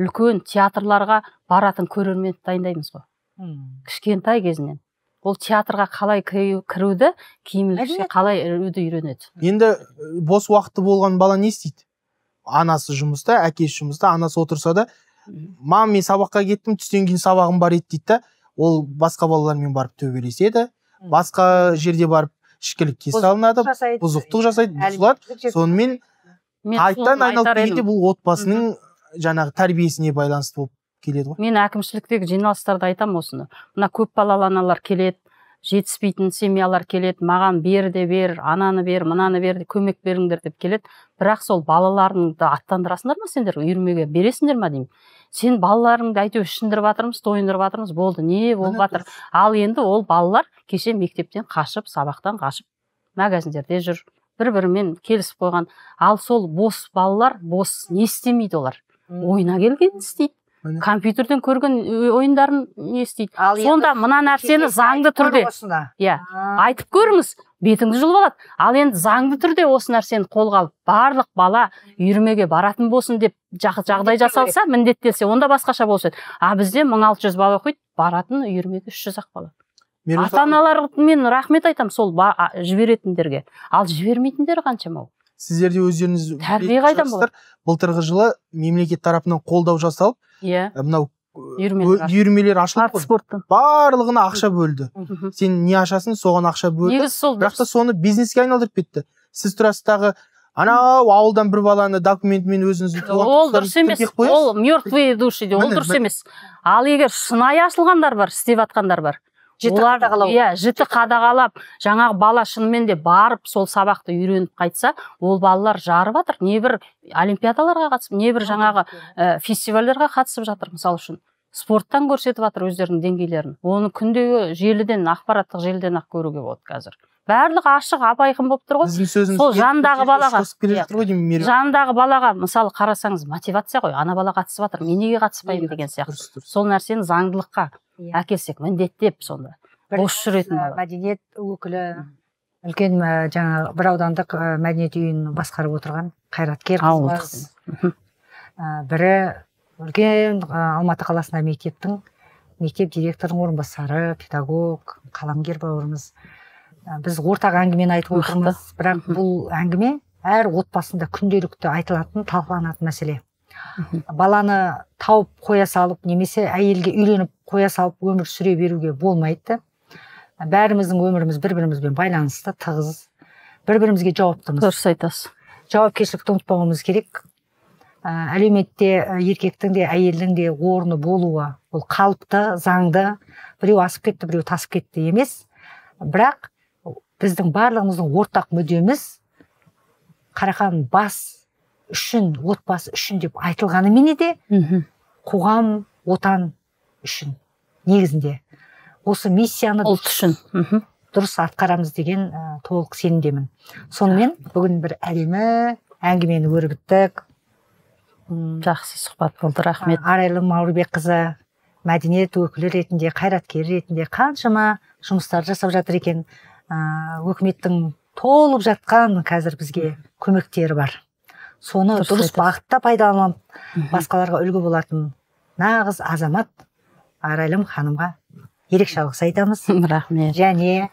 S3: үлкен театрларға баратын көрерменді дайындаймыз ғой кішкентай кезінен ол театрға қалай кіруді
S2: киім қалай іруді үйренеді енді бос уақыты болған бала не істейді анасы жұмыста әкесі жұмыста анасы отырса да мам мен сабаққа кеттім түстен кейін сабағым бар еді дейді да ол басқа балалармен барып төбелеседі басқа жерде барып ішкілікке салынады бұзықтық жасайды бұзылады сонымен қайтадан айналып келгенде бұл отбасының жаңағы тәрбиесіне байланысты болып келеді
S3: ғой мен әкімшіліктегі жиналыстарда айтамын осыны мына көпбалалы аналар келеді жетіспейтін семьялар келеді маған бер де бер ананы бер мынаны бер көмек беріңдер деп келеді бірақ сол балаларыңды аттандырасыңдар ма сендер үйірмеге бересіңдер ма деймін сен балаларыңды әйтеуір ішіндіріп жатырмыз тойындырып жатырмыз болды не болып жатыр ал енді ол балалар кеше мектептен қашып сабақтан қашып магазиндерде жүр бір бірімен келісіп қойған ал сол бос балалар бос не істемейді олар ойына келгенін істейді компьютерден көрген э, ойындарын не істейді сонда мына нәрсені заңды түрде иә айтып көріңіз бетіңді жұлып алады ал енді заңды түрде осы нәрсені қолға алып барлық бала үйірмеге баратын болсын деп жағдай жасалса міндеттелсе онда басқаша болушы еді а бізде мың алты жүз бала оқиды баратын үйірмеге үш жүз ақ бала ата аналар мен рахмет айтам сол жіберетіндерге ал жібермейтіндер қаншама
S2: сіздер де өздеріңіз тәрбие қайдан болады былтырғы жылы мемлекет тарапынан қолдау жасалып иә yeah. мынау үйірмелер ашылып спорттың барлығына ақша бөлді сен не ашасың соған ақша бөлді негізі сол бірақ та соны бизнеске айналдырып кетті сіз тұрасыз дағы анау ауылдан бір баланы документімен өзіңіз
S3: ол дұрыс емес ол мертвые души ол дұрыс емес ал егер шынайы ашылғандар бар істеп жатқандар бар жіті қадағалау иә жіті қадағалап жаңағы бала шынымен де барып сол сабақты үйреніп қайтса ол балалар жарып жатыр небір олимпиадаларға қатысып небір жаңағы ә, иә. э, фестивальдерге қатысып жатыр мысалы үшін спорттан көрсетіп жатыр өздерінің деңгейлерін оны күндегі желіден ақпараттық желіден ақ көруге болады қазір барлығы ашық ап айқын болып тұр ғой сол жанындағы балаға жанындағы балаға мысалы қарасаңыз мотивация ғой ана бала қатысып жатыр мен неге қатыспаймын деген сияқты сол нәрсені заңдылыққа
S1: иә. әкелсек міндеттеп сонда бос жүретін мәдениет өкілі үлкен жаңағы бір аудандық мәдениет үйін басқарып отырған қайраткер бірі үлкен алматы қаласында мектептің мектеп директорының орынбасары педагог қаламгер бауырымыз біз ортақ әңгімені айтып отырмыз бірақ бұл әңгіме әр отбасында күнделікті айтылатын талқыланатын мәселе баланы тауып қоя салып немесе әйелге үйленіп қоя салып өмір сүре беруге болмайды бәріміздің өміріміз бір бірімізбен байланысты тығыз бір бірімізге жауаптымыз дұрыс айтасыз жауапкершілікті ұмытпауымыз керек ә, әлеуметте еркектің де әйелдің де орны болуы ол қалыпты заңды біреу асып кетті біреу тасып кетті емес бірақ біздің барлығымыздың ортақ мүддеміз қарақан бас үшін отбасы үшін деп айтылғанымен де қоғам отан үшін негізінде осы миссияны ұлт үшін дұрыс атқарамыз деген ә, толық сенімдемін сонымен бүгін бір әдемі әңгімені өрбіттік жақсы сұхбат болды рахмет арайлым мауырбекқызы мәдениет өкілі ретінде қайраткер ретінде қаншама жұмыстар жасап жатыр екен өкіметтің толып жатқан қазір бізге көмектері бар соны дұрыс бағытта пайдаланып басқаларға үлгі болатын нағыз азамат арайлым ханымға ерекше алғыс айтамыз рахмет және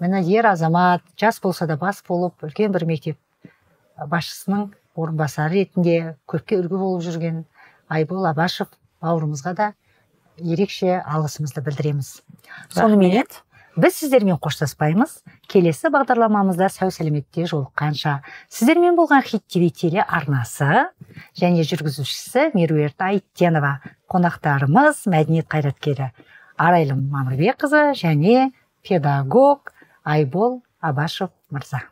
S1: міне ер азамат жас болса да бас болып үлкен бір мектеп басшысының орынбасары ретінде көпке үлгі болып жүрген айбол абашев бауырымызға да ерекше алғысымызды білдіреміз сонымен біз сіздермен қоштаспаймыз келесі бағдарламамызда сау сәлеметте жолыққанша сіздермен болған хит тв телеарнасы арнасы және жүргізушісі меруерт айттенова қонақтарымыз мәдениет қайраткері арайлым мамырбекқызы және педагог айбол абашев мырза